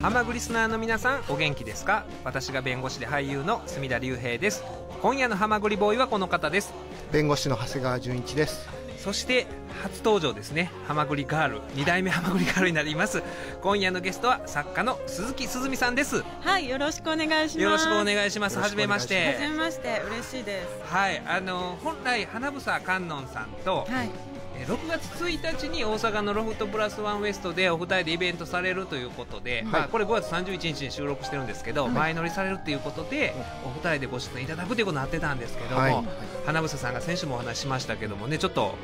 ハマグリスナーの皆さんお元気ですか私が弁護士で俳優の墨田隆平です今夜のハマグリボーイはこの方です弁護士の長谷川純一ですそして初登場ですねハマグリガール2代目ハマグリガールになります今夜のゲストは作家の鈴木すずみさんですはいよろしくお願いしますよろしくお願いしますはじめましてはじめまして嬉しいですはいあの本来花房観音さんと、はい6月1日に大阪のロフトプラスワンウエストでお二人でイベントされるということで、はい、まあ、これ5月31日に収録してるんですけど、はい、前乗りされるということで、お二人でご出演いただくということになってたんですけども、はい、花房さんが先週もお話しましたけどもねちょっと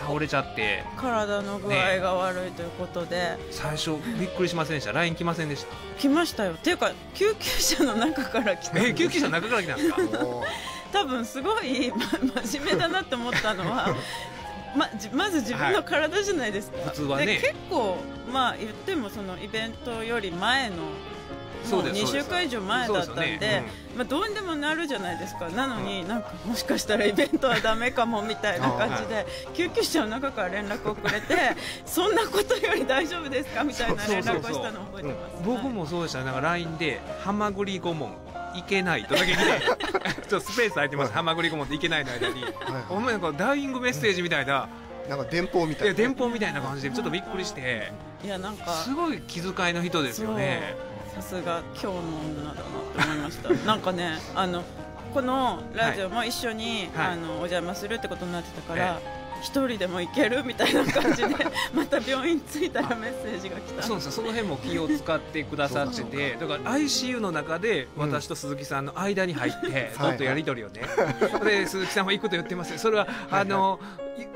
倒れちゃって体の具合が悪いということで、ね、最初びっくりしませんでした LINE 来ませんでした来ましたよっていうか救急車の中から来たえ救急車の中から来たんですか 多分すごい真面目だなと思ったのは ままず自分の体じゃないですか、はい、普通はね結構まあ言ってもそのイベントより前のもう2週間以上前だったんで、ねうん、まあ、どうにでもなるじゃないですかなのに、なんかもしかしたらイベントはだめかもみたいな感じで、救急車の中から連絡をくれて そんなことより大丈夫ですかみたいな連絡をしたのを覚えてます、僕もそうでした、なんか LINE で「はまぐり顧問」いけないとだけ来て ちょっとスペース空いてます、はまぐりごもっていけないの間に、お前なんかダイイングメッセージみたいな、なんか電報みたいな電報みたいな感じでちょっとびっくりして、いやなんかすごい気遣いの人ですよねさすが今日の女だなと思いました なんかねあのこのラジオも一緒に、はいあのお邪魔するってことになってたから、ええ一人でも行けるみたいな感じで また病院着いたらメッセージが来たそうですその辺も気を使ってくださっててだから ICU の中で私と鈴木さんの間に入って、ちょっとやり取りをね、はいはい、で鈴木さんも行くと言ってますそれは、はいはい、あの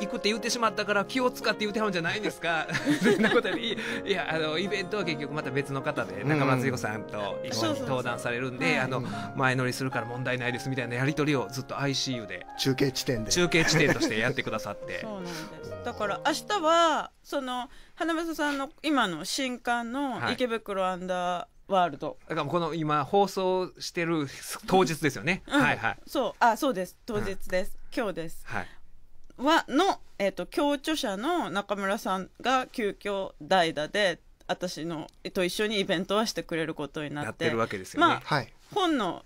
行くって言ってしまったから気を使って言うてはるんじゃないですか そんなことよりいやあのイベントは結局また別の方で中松彦さんと一緒に登壇されるんで、あの前乗りするから問題ないですみたいなやり取りをずっと ICU で中継地点で中継地点としてやってくださって そうなんですだから明日はその花正さんの今の新刊の池袋アンダー、ワールドだからこの今放送してる当日ですよね、うん、はいはいそうあそうです当日です、うん、今日です、はい、はの、えーと、共著者の中村さんが急遽代打で私のと一緒にイベントはしてくれることになってるわけですよね。まあはい、本の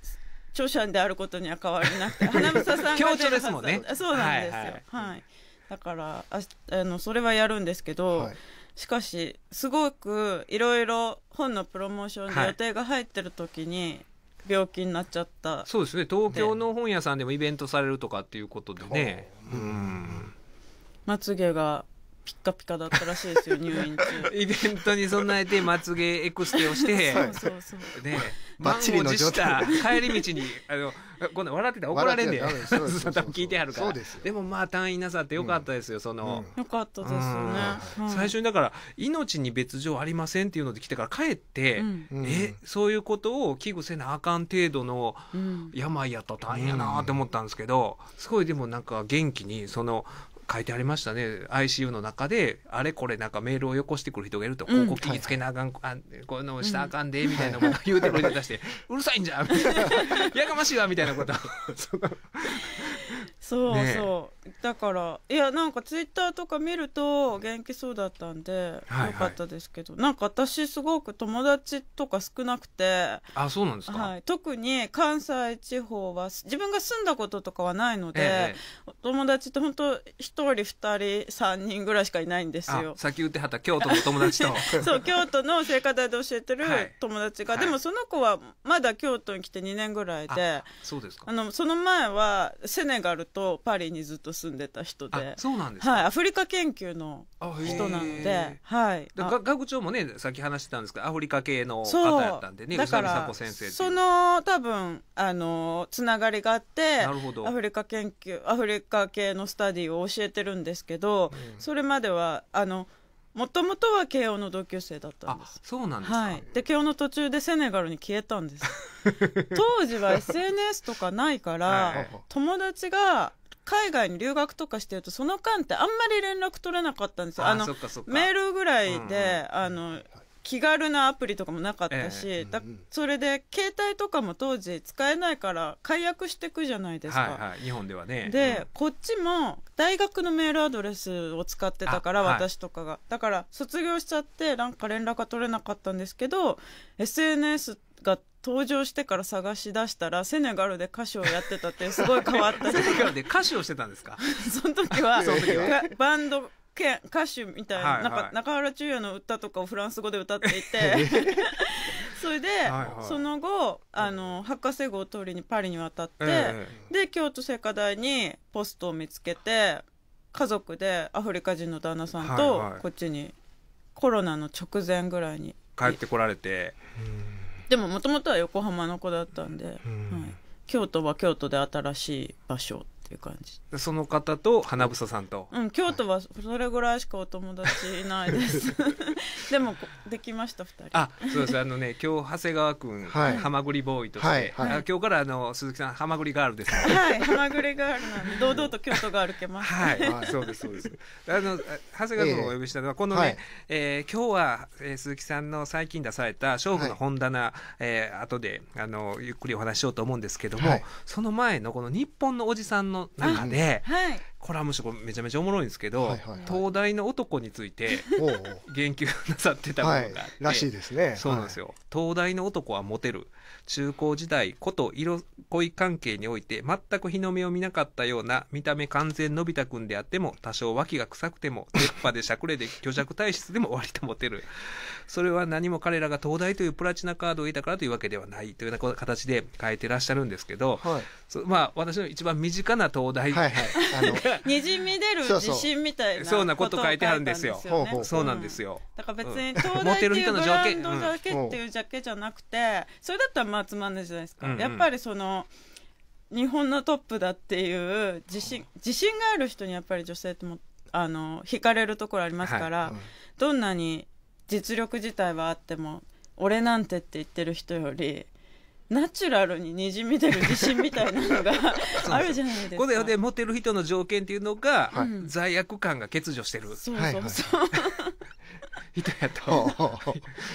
著者であることには変わりなくて 花房さんが共著ですもんね。そうなんですよ。はい、はいはい、だからああのそれはやるんですけど、しかしすごくいろいろ本のプロモーションで予定が入ってる時に、病気になっちゃったそうですね東京の本屋さんでもイベントされるとかっていうことでねまつげがピッカピカだったらしいですよ、入院中。イベントに備えて、まつげエクステをして、そうそうそう。ね、バッチリの状態。帰り道に、あの、こんな笑ってたら怒られんで。多聞いてはるから。ででもまあ、退院なさってよかったですよ、うん、その、うん。よかったですよね。うん、最初にだから、命に別状ありませんっていうので来てから帰って、え、そういうことを危惧せなあかん程度の病やった退院やなって思ったんですけど、すごいでもなんか元気に、その、書いてありましたね ICU の中であれこれなんかメールをよこしてくる人がいると、うん、ここ気につけなあかん、はい、あこういうのしたあかんでみたいなこと言うてる人出して、うるさいんじゃん やかましいわみたいなこと そうそう、ね、だからいやなんかツイッターとか見ると元気そうだったんで、はい、よかったですけどなんか私すごく友達とか少なくてあそうなんですか、はい、特に関西地方は自分が住んだこととかはないので、ええ、友達って本当一人二人三人ぐらいしかいないんですよ先言ってはった京都の友達と そう京都の聖火台で教えてる友達が、はい、でもその子はまだ京都に来て2年ぐらいでそうですかあのその前はセネガルとパリにずっと住んでた人でそうなんですはい、アフリカ研究の人なので、はい、学長もねさっき話してたんですけどアフリカ系の方やったんでねだからその多分あのつながりがあってなるほどアフリカ研究アフリカ系のスタディを教えてるんですけど、うん、それまではあの。もともとは慶応の同級生だったんですそうなんですか、はい、で慶応の途中でセネガルに消えたんです 当時は SNS とかないから、はい、友達が海外に留学とかしてるとその間ってあんまり連絡取れなかったんですよあのメールぐらいで、うんうん、あの気軽なアプリとかもなかったし、えーうん、それで携帯とかも当時使えないから解約していくじゃないですか、はいはい、日本ではねで、うん、こっちも大学のメールアドレスを使ってたから私とかが、はい、だから卒業しちゃってなんか連絡が取れなかったんですけど SNS が登場してから探し出したらセネガルで歌手をやってたってすごい変わった セネガルで歌手をしてたんですか その時はバンド歌手みたいなはいはい、なんか中原中也の歌とかをフランス語で歌っていて それで、はいはい、その後あの博士号をりにパリに渡って、えー、で京都聖火台にポストを見つけて家族でアフリカ人の旦那さんとこっちに、はいはい、コロナの直前ぐらいに帰ってこられてでももともとは横浜の子だったんで、はい、京都は京都で新しい場所っていう感じその方と花房さんと、うん、京都はそれぐらいしかお友達いないです でもできました2人あそうですあのね今日長谷川君、はまぐりボーイとして、はいはい、今日からあの鈴木さんはまぐりガールです、ね、はいはまぐりガールなんで堂々と京都が歩けますはい、そうですそうですあの長谷川君をお呼びしたのはこのね、はい、えー、今日は、えー、鈴木さんの最近出された勝負の本棚、はい、えー、後であのゆっくりお話しようと思うんですけども、はい、その前のこの日本のおじさんのの中で、はい、これはむしめちゃめちゃおもろいんですけど、はいはいはい、東大の男について言及なさってたものがあって、はい、らしいですねそうなんですよ、はい、東大の男はモテる中高時代子と色恋関係において全く日の目を見なかったような見た目完全のび太くんであっても多少脇が臭くても出っ歯でしゃくれで虚弱体質でも割とモテる それは何も彼らが東大というプラチナカードを得たからというわけではないというような形で変えてらっしゃるんですけど、はい、まあ、私の一番身近な東大、はいはい、にじみ出る自信みたいなそうなこと書いてあるんですよ。そうなんですよ、だから別に東大っていうブランドだけっていうだけじゃなくて、それだったらまあつまんないじゃないですか。うんうん、やっぱりその日本のトップだっていう自信自信がある人にやっぱり女性ってもあの惹かれるところありますから、はいうん、どんなに実力自体はあっても俺なんてって言ってる人よりナチュラルににじみ出る自信みたいなのが あるじゃないですか。これでモテる人の条件っていうのが、はい、罪悪感が欠如してる。そうそうそう、人やと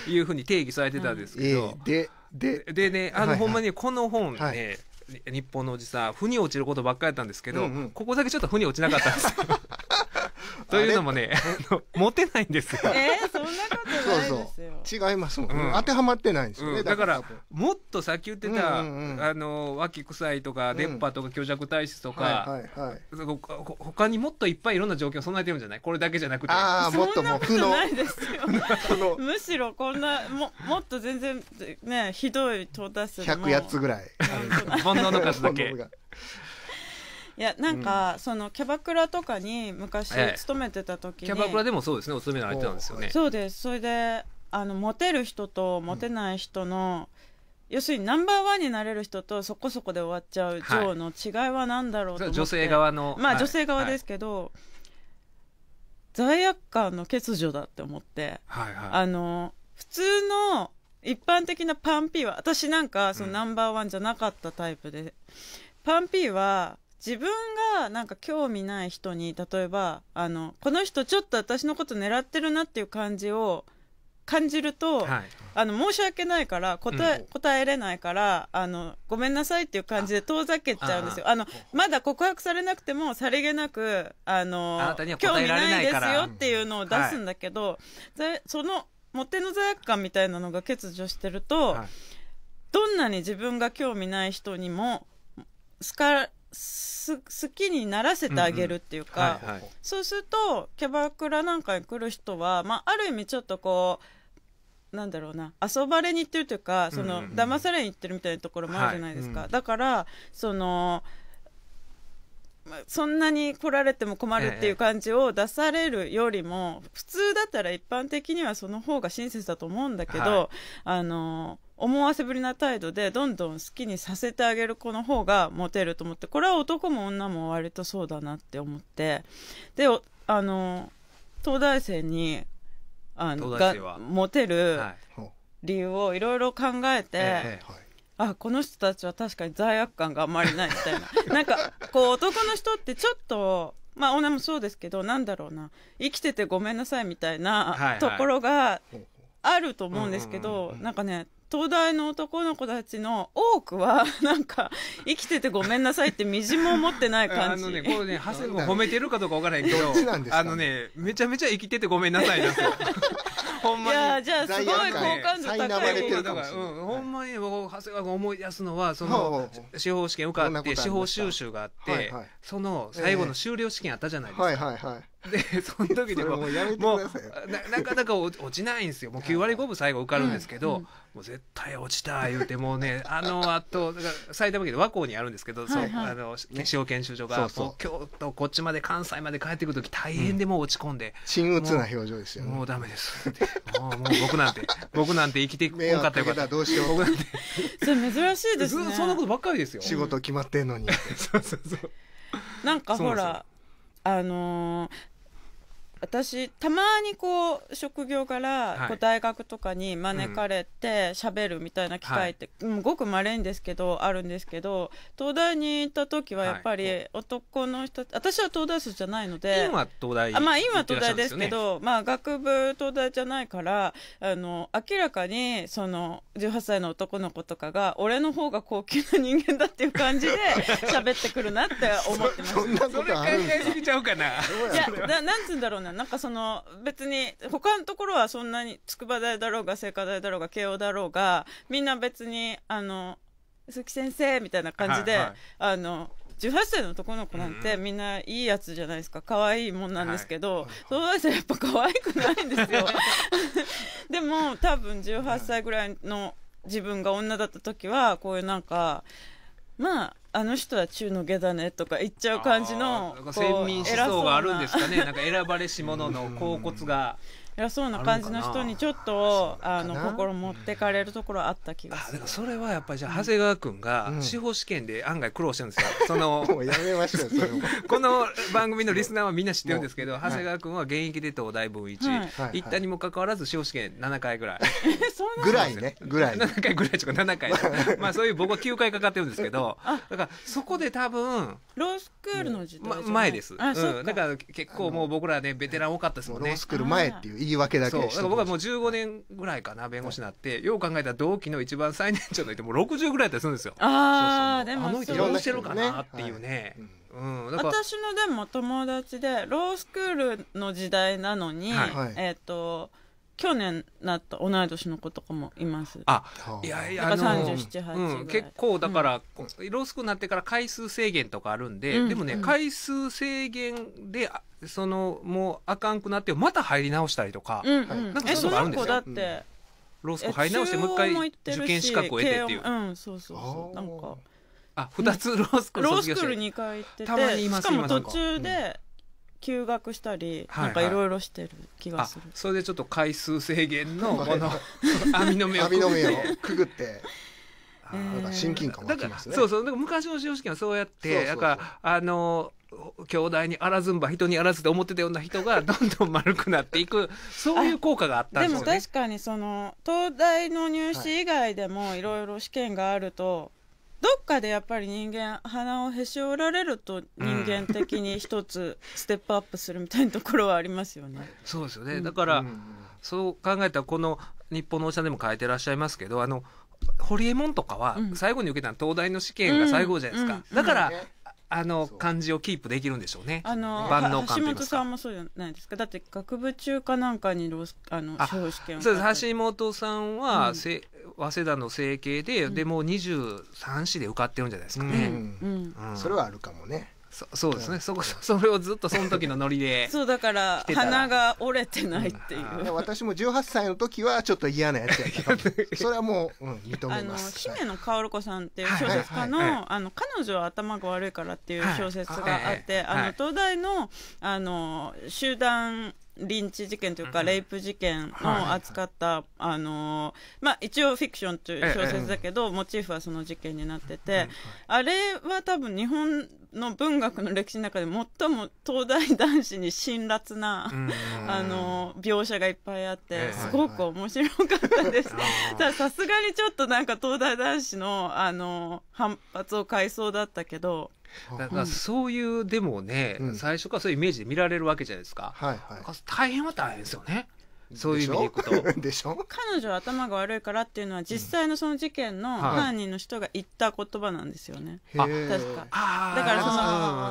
いうふうに定義されてたんですけど、はいでででねあの、はいはい、ほんまにこの本ね、はい、日本のおじさん腑に落ちることばっかりやったんですけど、うんうん、ここだけちょっと腑に落ちなかったんですよ。というのもねモテないんですよ。えー、そんなことないですよ。そうそう違いますもんうん当てはまってないんですよね、うん、だからもっとさっき言ってた、うんうんうんあの脇臭いとか出っ歯とか虚弱体質とか、はいはいはい他にもっといっぱいいろんな状況を備えてるんじゃないこれだけじゃなくてああもっともう負のないですよ むしろこんなももっと全然ねひどい到達数もやつぐらい煩悩の数だけ いやなんか、そのキャバクラとかに昔勤めてた時に、キャバクラでもそうですねおすめの相手なんですよねそうですそれであのモテる人とモテない人の、うん、要するにナンバーワンになれる人とそこそこで終わっちゃう女王の違いは何だろうと、はい、女性側のまあ、女性側ですけど、はい、罪悪感の欠如だって思って、はいはい、あの普通の一般的なパンピーは私なんかそのナンバーワンじゃなかったタイプで、うん、パンピーは自分がなんか興味ない人に例えばあのこの人ちょっと私のこと狙ってるなっていう感じを感じると、はい、あの申し訳ないから答えうん、答えれないからあのごめんなさいっていう感じで遠ざけちゃうんですよあのまだ告白されなくてもさりげなくあの興味ないですよっていうのを出すんだけど、うんはい、そのモテの罪悪感みたいなのが欠如してると、はい、どんなに自分が興味ない人にも好かす好きにならせてあげるっていうか、そうするとキャバクラなんかに来る人は、まあ、ある意味ちょっとこうなんだろうな遊ばれに行ってるというかその、うんうん、騙されに行ってるみたいなところもあるじゃないですか、はいだからそのそんなに来られても困るっていう感じを出されるよりも、ええ、普通だったら一般的にはその方が親切だと思うんだけど、はい、あの思わせぶりな態度でどんどん好きにさせてあげる子の方がモテると思ってこれは男も女も割とそうだなって思ってであの東大生にあのが持てる理由をいろいろ考えて、あこの人たちは確かに罪悪感があんまりないみたいな なんかこう男の人ってちょっとまあ女もそうですけどなんだろうな生きててごめんなさいみたいなところがあると思うんですけど、なんかね東大の男の子たちの多くはなんか生きててごめんなさいってみじも思ってない感じあのねこれね 長谷君褒めてるかどうか分からへんけどあのねめちゃめちゃ生きててごめんなさいな ほんまにいやじゃあすごい好感度高い方だから、うん、ほんまに僕長谷川君思い出すのはその司法試験受かって司法修習があって、その最後の修了試験あったじゃないですか、はいはいはいで その時でももうもうなかなか落ちないんですよもう9割5分最後受かるんですけど、うん、もう絶対落ちた言うてもうね あのあと埼玉県の和光にあるんですけど、はいはい、あの司法研修所がそう京都こっちまで関西まで帰ってくる時大変でもう落ち込んで、うん、な表情ですよ、ね、もうだめですもうもう僕なんて 僕なんて生きてこんかったよかったどうしようそれ珍しいですねそんなことばっかりですよ仕事決まってんのにそうそうそうなんかほらあのー、私たまにこう職業からこう大学とかに招かれて喋るみたいな機会って、はい、うん、ごくまれんですけどあるんですけど東大に行った時はやっぱり男の人、はい、私は東大卒じゃないので今は東大あまあ今東大ですけど、ね、まあ、学部東大じゃないからあの明らかにその18歳の男の子とかが俺の方が高級な人間だっていう感じで 喋ってくるなって思ってますそんなことあるんですかちゃうかないやななんつうんだろうねななんかその別に他のところはそんなに筑波大だろうが清華大だろうが慶応だろうがみんな別にあの鈴木先生みたいな感じで、はいはい、あの18歳の男の子なんてみんないいやつじゃないですか可愛いいもんなんですけど、はい、そやっぱ可愛くないんですよ でも多分18歳ぐらいの自分が女だった時はこういうなんかまああの人は中の下だねとか言っちゃう感じのなんか先民思想があるんですかねなんか選ばれし者の恍惚が偉そうな感じの人にちょっとあの心持ってかれるところあった気がするそれはやっぱりじゃあ長谷川君が司法試験で案外苦労してるんですよ、うん、その この番組のリスナーはみんな知ってるんですけど 長谷川君は現役で東大分一、はい、行ったにもかかわらず司法試験7回ぐらいぐらいねぐらい7回ぐらいとか7回まあそういう僕は9回かかってるんですけどだからそこで多分ロースクールの時代、ま、前です、うん、だから結構もう僕らねベテラン多かったですもんねロースクール前っていう言い訳だけそうだから僕はもう15年ぐらいかな弁護士になって、よう考えたら同期の一番最年長の人も60ぐらいだったりするんですよああでもあの人どうしてるかなっていうね、うん、私のでも友達でロースクールの時代なのに、はい、えっ、ー、と、はい去年なった同い年の子とかもいますあいやいやあの、うん、結構だから、うん、ロースクになってから回数制限とかあるんで、うん、でもね、回数制限でそのもうあかんくなってまた入り直したりとか、うんうん、なんかそういうのあるんですよ。えロースク入り直してもう一回受験資格を得てっていう。うんそうそうそうなんかあ二つロースクロースクール2回行っててしかも途中で、休学したり、なんかいろいろしてる気がするそれでちょっと回数制限のこの 網の目をくぐって。なんか親近感湧きますね。そうそう、だから昔の司法試験はそうやって、だからあの兄弟にあらずんば人にあらずって思ってたような人が どんどん丸くなっていくそういう効果があったんですよ、ね、でも確かにその東大の入試以外でもいろいろ試験があると、どっかでやっぱり人間鼻をへし折られると人間的に一つステップアップするみたいなところはありますよね。そうですよねだから、うん、そう考えたらこの日本のお医者でも書いてらっしゃいますけどあの堀エモ門とかは最後に受けた東大の試験が最後じゃないですか、だから、あの漢字をキープできるんでしょうね。あの万能橋本さんもそうじゃないですか。だって学部中かなんかにあの司法試験を。そうです。橋本さんは、うん、早稲田の整形で、うん、でもう23市で受かってるんじゃないですかね、それはあるかもねそそうですね、うん、そこ それをずっとその時のノリで そうだから鼻が折れてないっていう、うん、私も18歳の時はちょっと嫌なやつやけど それはもう、うん、認めますあの姫野薫子さんっていう小説家の「あの彼女は頭が悪いから」っていう小説があって、はい、あの東大のあの集団リンチ事件というか、レイプ事件を扱った、あのまあ、一応フィクションという小説だけど、モチーフはその事件になってて、あれは多分日本の文学の歴史の中で最も東大男子に辛辣な、あの描写がいっぱいあって、すごく面白かったです。さすがにちょっとなんか東大男子の、あの反発を買いそうだったけど、だからそういうでもね、うん、最初からそういうイメージで見られるわけじゃないですか,、はいはい、か大変は大変ですよね。そういう意味でいくと でしょ彼女は頭が悪いからっていうのは実際のその事件の犯人の人が言った言葉なんですよね、うん確かだから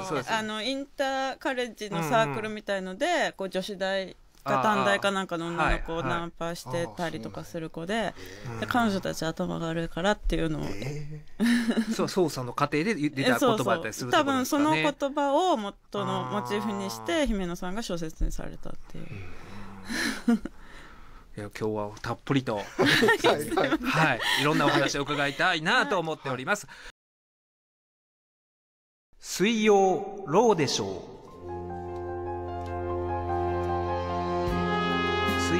そのあのインターカレッジのサークルみたいので、うん、こう女子大か短大かなんかの女の子をナンパしてたりとかする子で,、で彼女たち頭が悪いからっていうのを、えー、そう操の過程で出た言葉だったりする、ね、多分その言葉を元のモチーフにして姫野さんが小説にされたっていう。いや今日はたっぷりとはい、いろんなお話を伺いたいなと思っております。水曜ローでしょう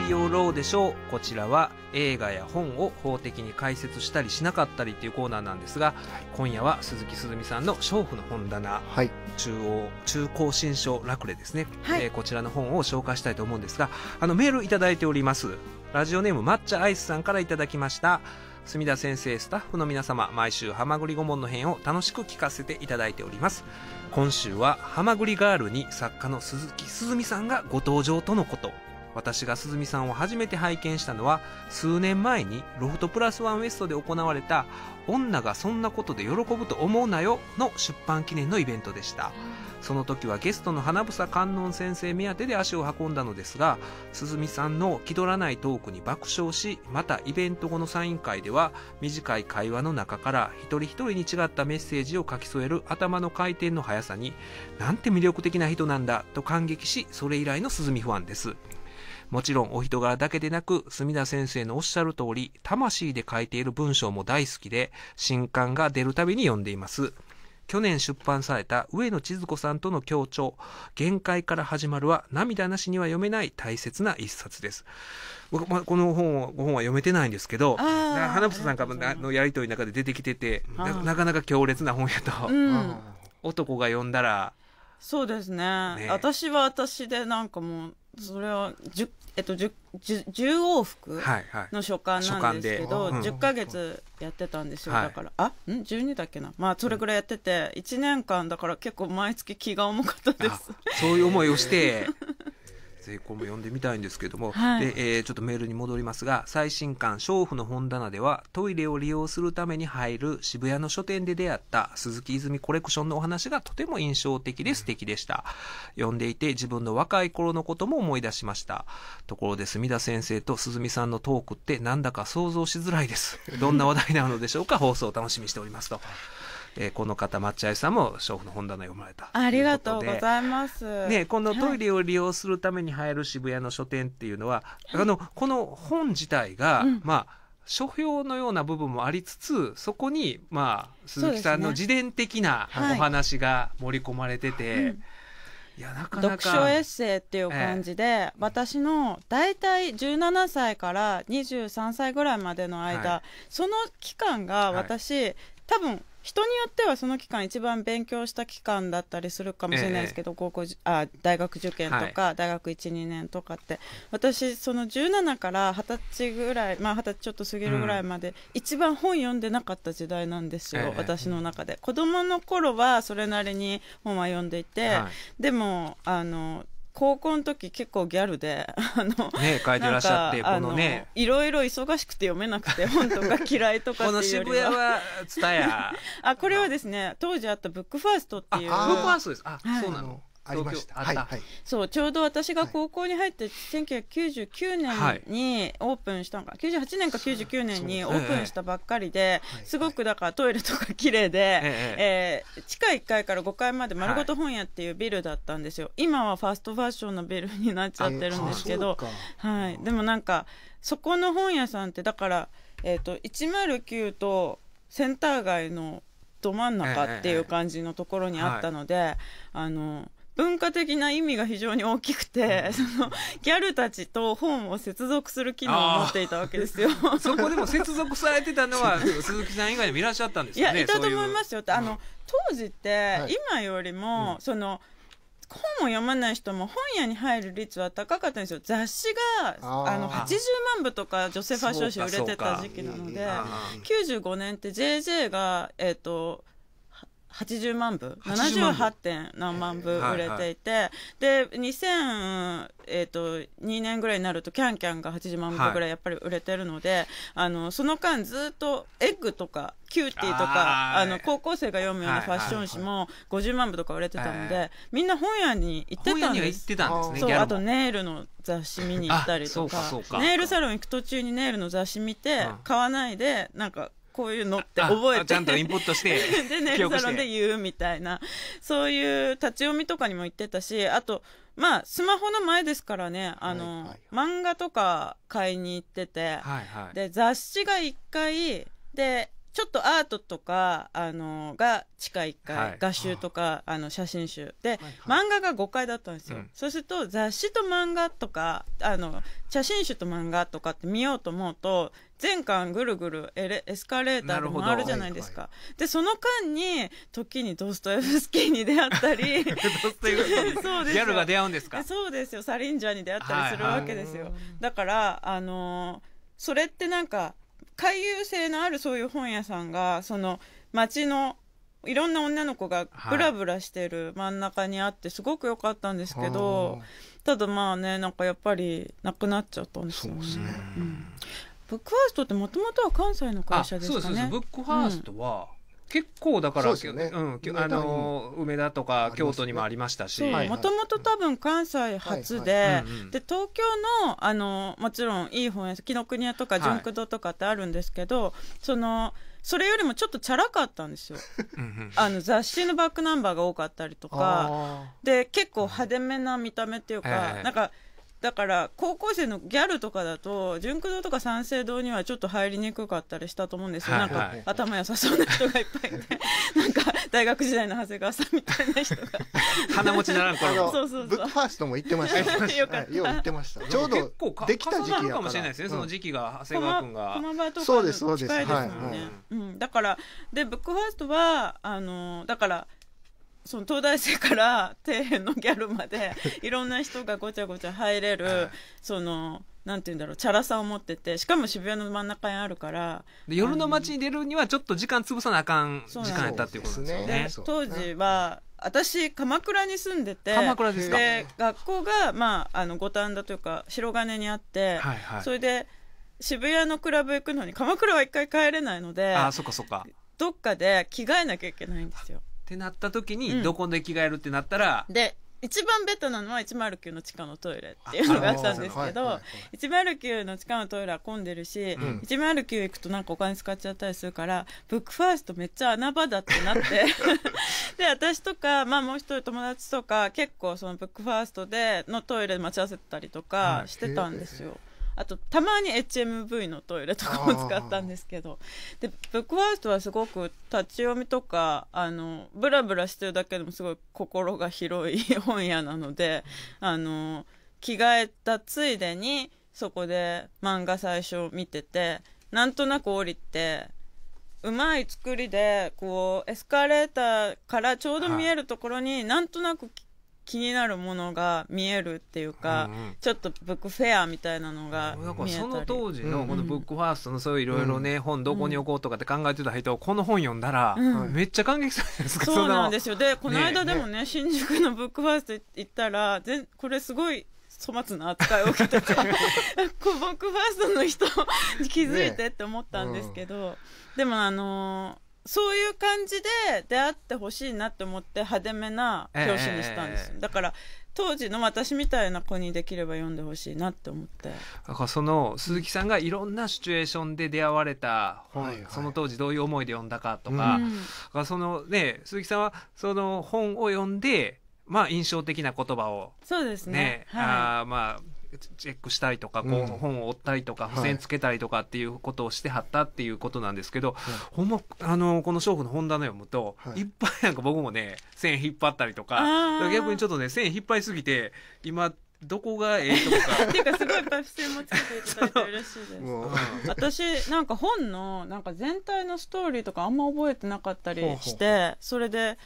採ローでしょうこちらは映画や本を法的に解説したりしなかったりというコーナーなんですが、今夜は鈴木すずみさんの「娼婦の本棚」はい、中央中高新書ラクレですね、はい、えー、こちらの本を紹介したいと思うんですがあのメールいただいておりますラジオネーム抹茶アイスさんからいただきました墨田先生スタッフの皆様毎週ハマグリ顧問の編を楽しく聞かせていただいております今週はハマグリガールに作家の鈴木すずみさんがご登場とのこと私が鈴見さんを初めて拝見したのは、数年前にロフトプラスワンウエストで行われた、女がそんなことで喜ぶと思うなよの出版記念のイベントでした。その時はゲストの花房観音先生目当てで足を運んだのですが、鈴見さんの気取らないトークに爆笑し、またイベント後のサイン会では、短い会話の中から一人一人に違ったメッセージを書き添える頭の回転の速さに、なんて魅力的な人なんだと感激し、それ以来の鈴見ファンです。もちろんお人柄だけでなく、墨田先生のおっしゃる通り、魂で書いている文章も大好きで、新刊が出るたびに読んでいます。去年出版された上野千鶴子さんとの協調、限界から始まるは涙なしには読めない大切な一冊です。僕、まあ、この本は、本は読めてないんですけど、花房さんからのやりとりの中で出てきててな、なかなか強烈な本やと、うん、男が読んだら、そうですね、ね、私は私でなんかもうそれは1えっと、10, 10往復の書簡なんですけど、はいはい、10か月やってたんですよ、だからあん12だっけなまあそれぐらいやってて、1年間だから結構毎月気が重かったですそういう思いをして ぜひこれも読んでみたいんですけども、はい、でえー、ちょっとメールに戻りますが最新刊「娼婦の本棚」ではトイレを利用するために入る渋谷の書店で出会った鈴木泉コレクションのお話がとても印象的で素敵でした、うん、読んでいて自分の若い頃のことも思い出しましたところで墨田先生と鈴見さんのトークってなんだか想像しづらいですどんな話題なのでしょうか放送を楽しみにしておりますと。えー、この方待合さんも娼婦の本棚読まれたありがとうございます、ね、このトイレを利用するために入る渋谷の書店っていうのは、はい、あのこの本自体が、うん、まあ書評のような部分もありつつそこに、まあ、鈴木さんの自伝的なお話が盛り込まれてて。読書エッセイっていう感じで、ええ、私の大体17歳から23歳ぐらいまでの間、はい、その期間が私、はい、多分人によってはその期間一番勉強した期間だったりするかもしれないですけど、ええ、高校あ大学受験とか、はい、大学12年とかって私その17から二十歳ぐらいまあ二十歳ちょっと過ぎるぐらいまで、うん、一番本読んでなかった時代なんですよ、え、私の中で子供の頃はそれなりに本は読んでいて、はい、でもあの高校の時結構ギャルであのね書いてらっしゃってこのねいろいろ忙しくて読めなくて 本とか嫌いとかこの渋谷は蔦屋 あこれはですね当時あったブックファーストっていうブックファーストですあ、はい、そうなの東京あった、そうちょうど私が高校に入って1999年にオープンしたんか、98年か99年にオープンしたばっかりで、すごくだからトイレとか綺麗で、はえ地下1階から5階まで丸ごと本屋っていうビルだったんですよ、今はファストファッションのビルになっちゃってるんですけど、はい、でもなんかそこの本屋さんってだから、えー、と109とセンター街のど真ん中っていう感じのところにあったので、あの文化的な意味が非常に大きくて、そのギャルたちと本を接続する機能を持っていたわけですよ。そこでも接続されてたのは鈴木さん以外にもいらっしゃったんですよね。いやいたと思いますよ。あの、うん、当時って今よりも、はい、その。本を読まない人も本屋に入る率は高かったんですよ雑誌があの80万部とか女性ファッション誌売れてた時期なので95年って JJ が、えーと80万部78点何万部売れていて、はいはい、で2002、えと、年ぐらいになると「キャンキャンが80万部ぐらいやっぱり売れてるので、はい、あのその間ずっと「エッグ」とか「キューティー」とかあの高校生が読むようなファッション誌も50万部とか売れてたので、みんな本屋に行ってたんです、ね、そうあとネイルの雑誌見に行ったりとかネイルサロン行く途中にネイルの雑誌見て買わないでなんかこういうのって覚えてちゃんとインプットして でねサロンで言うみたいなそういう立ち読みとかにも行ってたしあとまあスマホの前ですからねあの、はいはい、漫画とか買いに行ってて、はいはい、で雑誌が1回でちょっとアートとか、あのが地下1階、はい、画集とか、あの写真集で、はいはい、漫画が5階だったんですよ、うん、そうすると雑誌と漫画とかあの写真集と漫画とかって見ようと思うと全巻ぐるぐるエレエスカレーターもあるじゃないですか、はいはい、でその間に時にドストエフスキーに出会ったり ギャルが出会うんですかそうですよサリンジャーに出会ったりするわけですよ、はいはい、だからあのそれってなんか回遊性のあるそういう本屋さんがその街のいろんな女の子がブラブラしてる真ん中にあってすごく良かったんですけど、はい、ただまあねなんかやっぱりなくなっちゃったんですよね。ねうん、ブックファーストってもともとは関西の会社ですかね。そうですブックファーストは、結構だから、ね、うん、あの梅田とか京都にもありましたし、もともと多分関西初で、で東京のあのもちろんいい本屋紀ノ国屋とか純ク堂とかってあるんですけど、はい、その。それよりもちょっとチャラかったんですよあの雑誌のバックナンバーが多かったりとかで結構派手めな見た目っていうか、なんかだから高校生のギャルとかだと純駆堂とか三省堂にはちょっと入りにくかったりしたと思うんですよ、はいはい、なんか頭良さそうな人がいっぱいいて なんか大学時代の長谷川さんみたいな人が鼻持ちならんからそうそうそうブックファーストも言ってましたよかった、はい、よう行ってましたちょうどできた時期かもしれないですね、うん、その時期が長谷川君が駒場とか近いですもんね、はうん、だからでブックファーストはあのだからその東大生から 底辺のギャルまでいろんな人がごちゃごちゃ入れるそのなんて言うんだろうチャラさを持っててしかも渋谷の真ん中にあるから夜の街に出るにはちょっと時間潰さなあかん時間やったっていうことですよね。ね当時は私鎌倉に住んでて鎌倉ですかで学校が、まあ、あの五反田というか白金にあって、はいはい、それで渋谷のクラブ行くのに鎌倉は一回帰れないのであそっかそっかどっかで着替えなきゃいけないんですよ。ってなった時に、どこで着替えるってなったら、で一番ベッドなのは109の地下のトイレっていうのがあったんですけど、はい、109の地下のトイレは混んでるし、うん、109行くとなんかお金使っちゃったりするから、ブックファーストめっちゃ穴場だってなって で、私とか、まあもう一人友達とか、結構そのブックファーストでのトイレで待ち合わせたりとかしてたんですよ。あとたまに HMV のトイレとかも使ったんですけどでブックワーストはすごく立ち読みとかあのブラブラしてるだけでもすごい心が広い本屋なのであの着替えたついでにそこで漫画最初見ててなんとなく降りてうまい作りでこうエスカレーターからちょうど見えるところになんとなく気になるものが見えるっていうか、うん、ちょっとブックフェアみたいなのがその当時のこのブックファーストのそういういろいろね、本どこに置こうとかって考えてた人、この本読んだら、めっちゃ感激すそうなんですよでこの間でもね新宿のブックファースト行ったらぜこれすごい粗末な扱いを受けてて ブックファーストの人気づいてって思ったんですけど、ねうん、でもあのーそういう感じで出会ってほしいなって思って派手めな教師にしたんですよ、えー、だから当時の私みたいな子にできれば読んでほしいなって思ってだからその鈴木さんがいろんなシチュエーションで出会われた本、はいはい、その当時どういう思いで読んだかとか,、うん、そのね鈴木さんはその本を読んでまあ印象的な言葉を、そうですね、はい、あまあチェックしたりとか、こ本を折ったりとか付箋つけたりとかっていうことをしてはったっていうことなんですけど、ほんまあのこの娼婦の本棚読むと、い、っぱいなんか僕もね線引っ張ったりとか逆にちょっとね線引っ張りすぎて今どこがええとか。っ ていうかすごいパ付箋もつけていただいて嬉しいです。私なんか本のなんか全体のストーリーとかあんま覚えてなかったりしてそれで。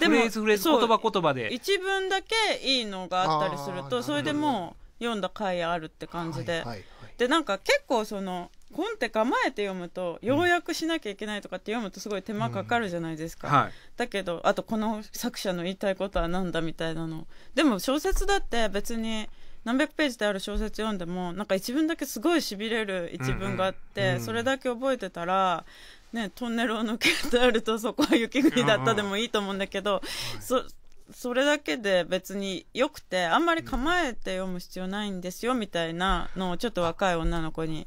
でもフレーズフレーズ言葉言葉で一文だけいいのがあったりするとそれでもう読んだ回あるって感じで、はいはいはい、でなんか結構その本って構えて読むと要約しなきゃいけないとかって読むとすごい手間かかるじゃないですか、うんはい、だけどあとこの作者の言いたいことは何だみたいなのでも小説だって別に何百ページである小説読んでもなんか一文だけすごいしびれる一文があって、うん、それだけ覚えてたら、ね、トンネルを抜けてあるとそこは雪国だったでもいいと思うんだけど、そそれだけで別に良くて、あんまり構えて読む必要ないんですよ、みたいなのをちょっと若い女の子に。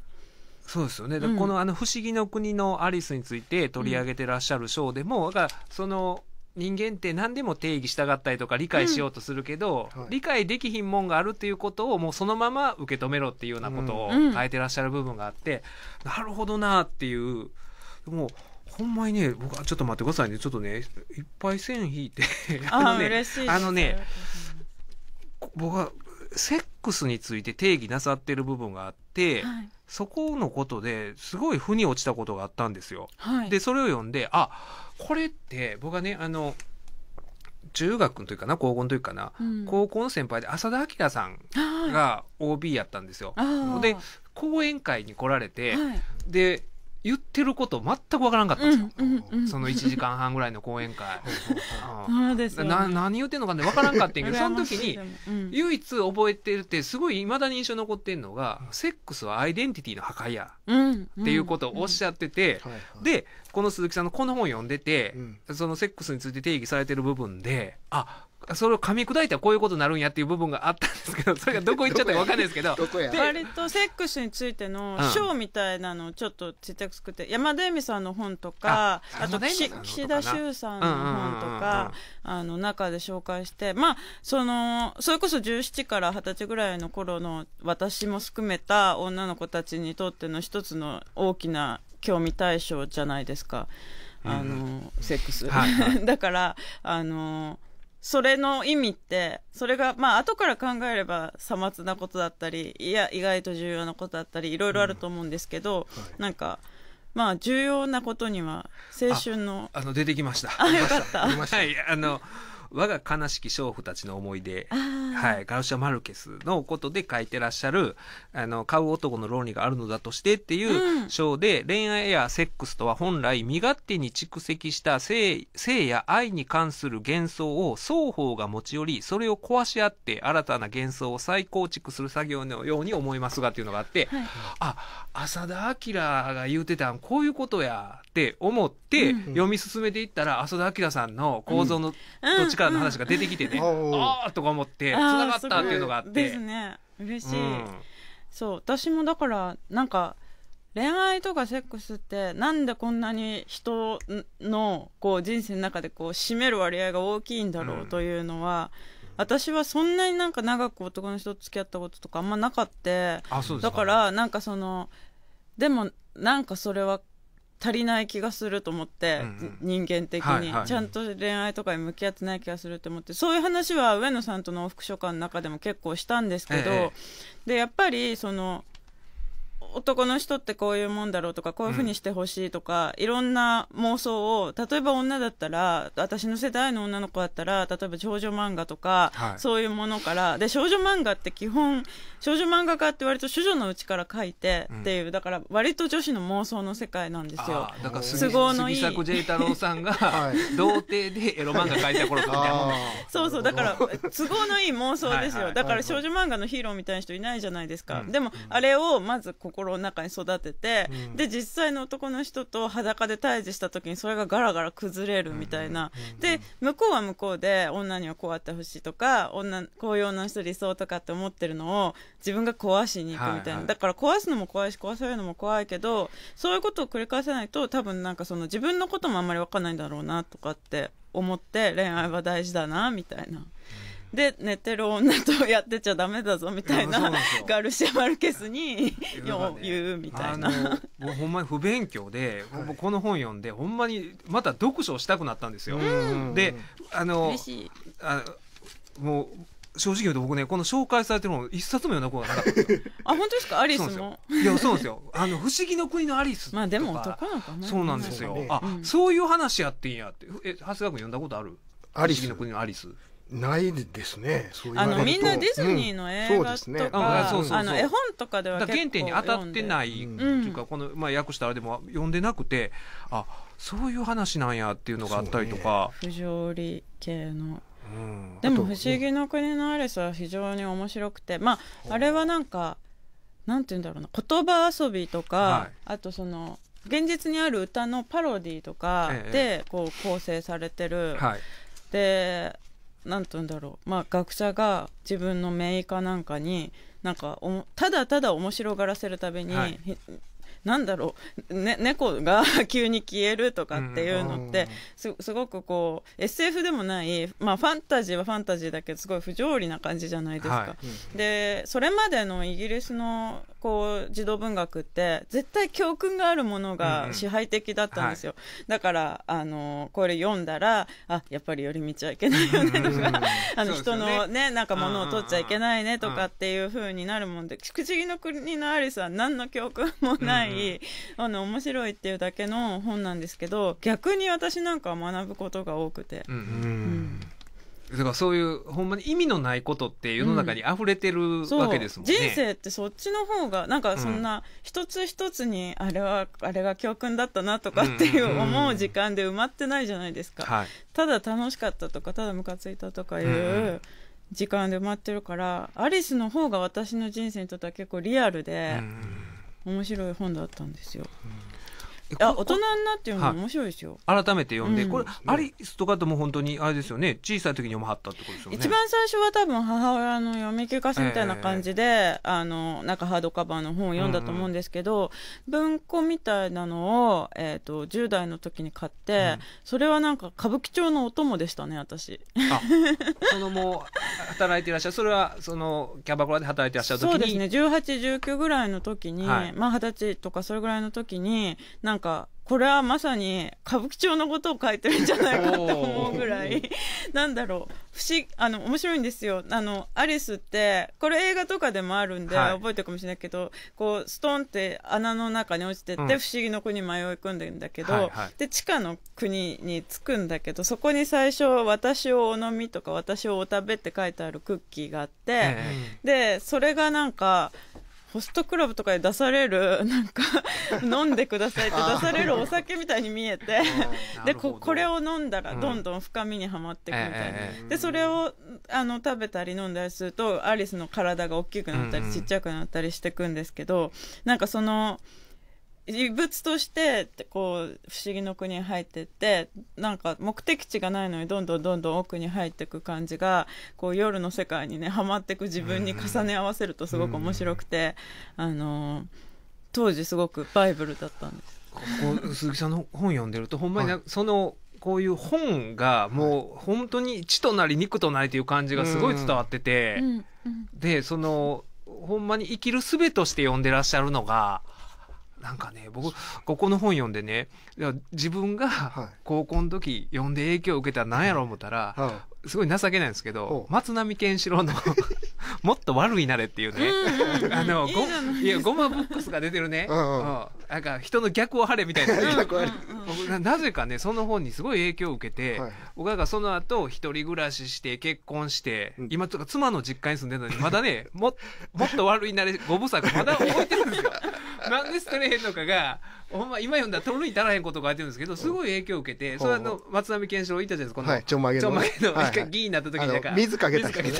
そうですよね、うん、このあの「不思議の国のアリス」について取り上げてらっしゃる章でも、うん、だからその人間って何でも定義したがったりとか理解しようとするけど、うんはい、理解できひんもんがあるっていうことをもうそのまま受け止めろっていうようなことを変えてらっしゃる部分があって、なるほどなっていう。もうほんまにね、僕はちょっと待ってくださいね。ちょっとね、いっぱい線引いてあのね、あのね、僕はセックスについて定義なさってる部分があって、はい、そこのことですごい腑に落ちたことがあったんですよ。はい、で、それを読んで、あ、これって僕はね、あの、中学の時かな高校の時かな、うん、高校の先輩で浅田明さんが OB やったんですよ。で講演会に来られて、はい、で言ってること全くわからんかったんですよ、うんうん、その1時間半ぐらいの講演会 ね、な何言ってんのかねわからんかったんけど その時に唯一覚えてるってすごいいまだに印象に残ってんのが、セックスはアイデンティティの破壊や、っていうことをおっしゃってて、はいはい、でこの鈴木さんのこの本を読んでて、そのセックスについて定義されてる部分であそれを噛み砕いたらこういうことになるんやっていう部分があったんですけど、それがどこ行っちゃったかわかんないですけど。ど割とセックスについてのショーみたいなのをちょっとちっちゃく作って、山田恵美さんの本とか、あと岸田修さんの本とか、あの中で紹介して、まあ、その、それこそ17から20歳ぐらいの頃の私も含めた女の子たちにとっての一つの大きな興味対象じゃないですか。あの、セックス。はいはい、だから、あの、それの意味って、それが、まあ、後から考えれば、さまつなことだったり、いや、意外と重要なことだったり、いろいろあると思うんですけど、うんはい、なんか、まあ、重要なことには、青春の。あの、出てきました。あ、よかった。はい、あの、我が悲しき娼婦たちの思い出」はい、ガルシア・マルケスのことで書いてらっしゃる「あの買う男の論理があるのだとして」っていう章で、うん、恋愛やセックスとは本来身勝手に蓄積した性性や愛に関する幻想を双方が持ち寄りそれを壊し合って新たな幻想を再構築する作業のように思いますがっていうのがあって、はい、あ浅田明が言うてたんこういうことやって思って、読み進めていったら、浅田明さんの構造のどっちかラーの話が出てきてね、ああとか思ってつながったっていうのがあってですね嬉しい、うん、そう私もだからなんか恋愛とかセックスってなんでこんなに人のこう人生の中でこう占める割合が大きいんだろうというのは、うん、私はそんなになんか長く男の人と付き合ったこととかあんまなかっただからなんかそのでもなんかそれは足りない気がすると思って、うんうん、人間的に、はいはい、ちゃんと恋愛とかに向き合ってない気がすると思ってそういう話は上野さんとの副書館の中でも結構したんですけど、ええ、でやっぱりその男の人ってこういうもんだろうとかこういうふうにしてほしいとか、うん、いろんな妄想を例えば女だったら私の世代の女の子だったら例えば少女漫画とか、はい、そういうものからで少女漫画って基本少女漫画家って割と処女のうちから書いてっていう、うん、だから割と女子の妄想の世界なんですよ。だから都合のいい杉迫 J 太郎さんが はい、童貞でエロ漫画書いた頃み そうそうだから都合のいい妄想ですよ、はいはい、だから少女漫画のヒーローみたいな人いないじゃないですか、うん、でも、あれをまず心心の中に育てて、うん、で実際の男の人と裸で対峙した時にそれがガラガラ崩れるみたいな、で向こうは向こうで女にはこうあってほしいとか女紅葉の人理想とかって思ってるのを自分が壊しに行くみたいな、はいはい、だから壊すのも怖いし壊されるのも怖いけどそういうことを繰り返せないと多分なんかその自分のこともあんまり分かんないんだろうなとかって思って恋愛は大事だなみたいな。で、寝てる女とやってちゃダメだぞみたいな、ガルシア・マルケスに、言うみたいな。もうほんまに不勉強で、はい、この本読んで、ほんまにまた読書をしたくなったんですよ。で、あの、あもう、正直言うと僕ね、この紹介されてる本、一冊目の子がなかったんですよ。あ、本当ですかアリスのいや、そうなんですよ。あの、不思議の国のアリスまあでも男なのかそうなんですよ。ね、あ、うん、そういう話やってんやって。え、長谷川君読んだことあるアリス。不思議の国のアリス。ないですね。あのみんなディズニーの映画とか、あの絵本とかでは原点に当たってないっていうか、このまあ訳したらでも読んでなくて、あそういう話なんやっていうのがあったりとか。不条理系の。でも不思議の国のアリスは非常に面白くて、まああれはなんかなんて言うんだろうな言葉遊びとか、あとその現実にある歌のパロディとかでこう構成されてる。で何て言うんだろう、まあ、学者が自分の名医かなんかになんかただただ面白がらせるために、はい、なんだろう、ね、猫が 急に消えるとかっていうのってす、すごくこう SF でもない、まあ、ファンタジーはファンタジーだけどすごい不条理な感じじゃないですか。はい、でそれまでのイギリスのこう児童文学って絶対教訓があるものが支配的だったんですよ、うんだからあのこれ読んだらあやっぱり寄り道はいけないよねとか、あの、ね、人のねなんかのを取っちゃいけないねとかっていうふうになるもんで「口木の国のアリス」は何の教訓もない、り、うん、あの面白いっていうだけの本なんですけど逆に私なんかは学ぶことが多くて。うんうんだからそういうほんまに意味のないことって世の中に溢れてるわけですもんね、人生ってそっちの方がなんかそんな一つ一つにあれは、あれが教訓だったなとかっていう思う時間で埋まってないじゃないですか、うんうん、ただ楽しかったとかただムカついたとかいう、時間で埋まってるからアリスの方が私の人生にとっては結構リアルで。うん面白い本だったんですよ。や大人になって読むの面白いですよ、はい、改めて読んで、うん、これアリスとかとも本当にあれですよね小さい時に読まはったってことですよね一番最初は多分母親の読み聞かせみたいな感じで、えー、あのなんかハードカバーの本を読んだと思うんですけど、うん文庫みたいなのを、えーと、と10代の時に買って、うん、それはなんか歌舞伎町のお供でしたね私あそのもう働いていらっしゃるそれはそのキャバクラで働いていらっしゃる時にそうですね1819ぐらいの時に、はい、まあ二十歳とかそれぐらいの時になんかかこれはまさに歌舞伎町のことを書いてるんじゃないかと思うぐらい なんだろう不思あの面白いんですよあのアリスってこれ映画とかでもあるんで、はい、覚えてるかもしれないけどこうストンって穴の中に落ちてって、うん、不思議の国迷い込んでるんだけど、はいはい、で地下の国に着くんだけどそこに最初「私をお飲み」とか「私をお食べ」って書いてあるクッキーがあって、でそれがなんかホストクラブとかで出される なんか飲んでくださいって出されるお酒みたいに見えてでここれを飲んだらどんどん深みにはまっていくみたいな、うん、でそれをあの食べたり飲んだりするとアリスの体が大きくなったりちっちゃくなったりしていくんですけど、うんうん、なんかその。異物としてこう不思議の国に入ってってなんか目的地がないのにどんどんどんどん奥に入っていく感じがこう夜の世界にねはまっていく自分に重ね合わせるとすごく面白くて、あの当時すごくバイブルだったんです。ここ鈴木さんの本読んでるとほんまに、そのこういう本がもう本当に血となり肉となりという感じがすごい伝わってて、でそのほんまに生きる術として読んでらっしゃるのが。なんかね僕ここの本読んでね自分が高校の時読んで影響を受けたら何やろ思ったら、はい、すごい情けないんですけど松並健四郎の もっと悪いなれっていうね。あの、ご、いや、ゴマボックスが出てるね。うん、うん、なんか、人の逆を張れみたいな。逆張れ。なぜかね、その本にすごい影響を受けて、はい、僕がその後、一人暮らしして、結婚して、うん、今とか妻の実家に住んでるのに、まだね、も、もっと悪いなれ、ご無作、まだ覚えてるんですよ。なんで捨てれへんのかがほんま今読んだら取るに足らへんことが書いてるんですけどすごい影響を受けてそれあの松並健志郎いたじゃないですかこの、はい、ちょんまげの、ちょまげの議員 になった時になんか水かけた人、ね、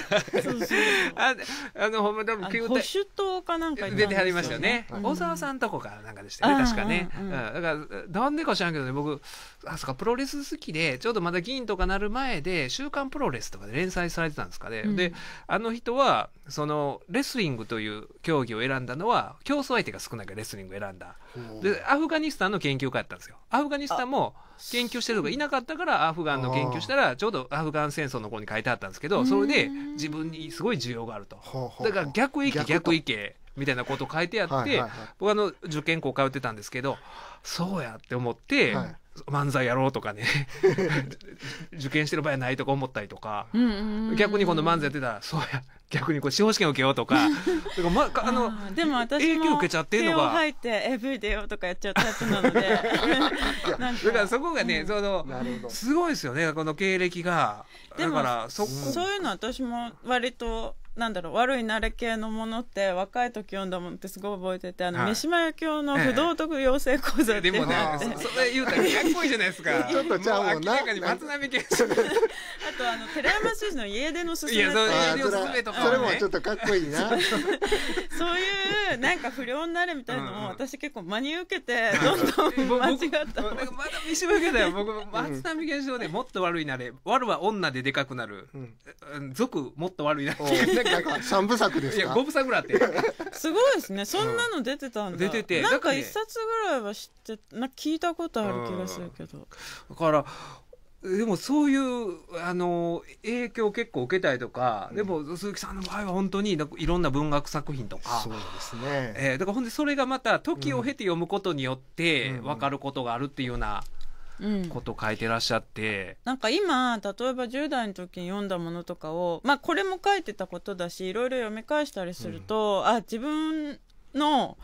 ああのほんま多分保守党かなんか出てはりましたよね、はい、大沢さんとこからなんかでしたね確かね、うん、だからなんでか知らんけどね僕あそかプロレス好きでちょうどまだ議員とかなる前で「週刊プロレス」とかで連載されてたんですかね、うん、であの人はそのレスリングという競技を選んだのは競争相手が少ないからレスリングを選んだでアフフガニスタンの研究家やったんですよアフガニスタンも研究してる人がいなかったからアフガンの研究したらちょうどアフガン戦争の子に書いてあったんですけどそれで自分にすごい需要があるとだから逆行け逆行けみたいなこと書いてあって、は僕あの受験校通ってたんですけどそうやって思って、はい、漫才やろうとかね 受験してる場合はないとか思ったりとか逆にこの漫才やってたらそうや逆にこう司法試験受けようとかだ か、ま、あのあでも私も影響受けちゃってんのが手をいて AV 出ようとかやっちゃったやつなので だからそこがね、うん、そのすごいですよねこの経歴がだからそそういうの私も割となんだろう悪い慣れ系のものって若い時読んだものってすごい覚えててあの、三島由紀夫の不道徳養成講座でもねそれ言うたらかっこいいじゃないですか ちょっとじゃあもう明らかに松並健 あとあの寺山修司の家出のすすめいやそ家とか、それもちょっとかっこいいな そういうなんか不良になれみたいなのを私結構真に受けてどんどん間違ったまだ三島由紀夫だよ僕松並健司のねもっと悪いなれ悪は女ででかくなる、うん、俗もっと悪いなれなんか三部作ですいや五部作ぐらいあってすごいですねそんなの出てたんだ、出ててなんか一冊ぐらいは知ってな聞いたことある気がするけど、だからでもそういうあの影響を結構受けたりとか、でも鈴木さんの場合は本当になんかいろんな文学作品とかそう、ですね、えーだからほんでそれがまた時を経て読むことによって分かることがあるっていうようなこと書いてらっしゃって、うん、なんか今例えば10代の時に読んだものとかを、まあ、これも書いてたことだしいろいろ読み返したりすると、うん、あ自分の。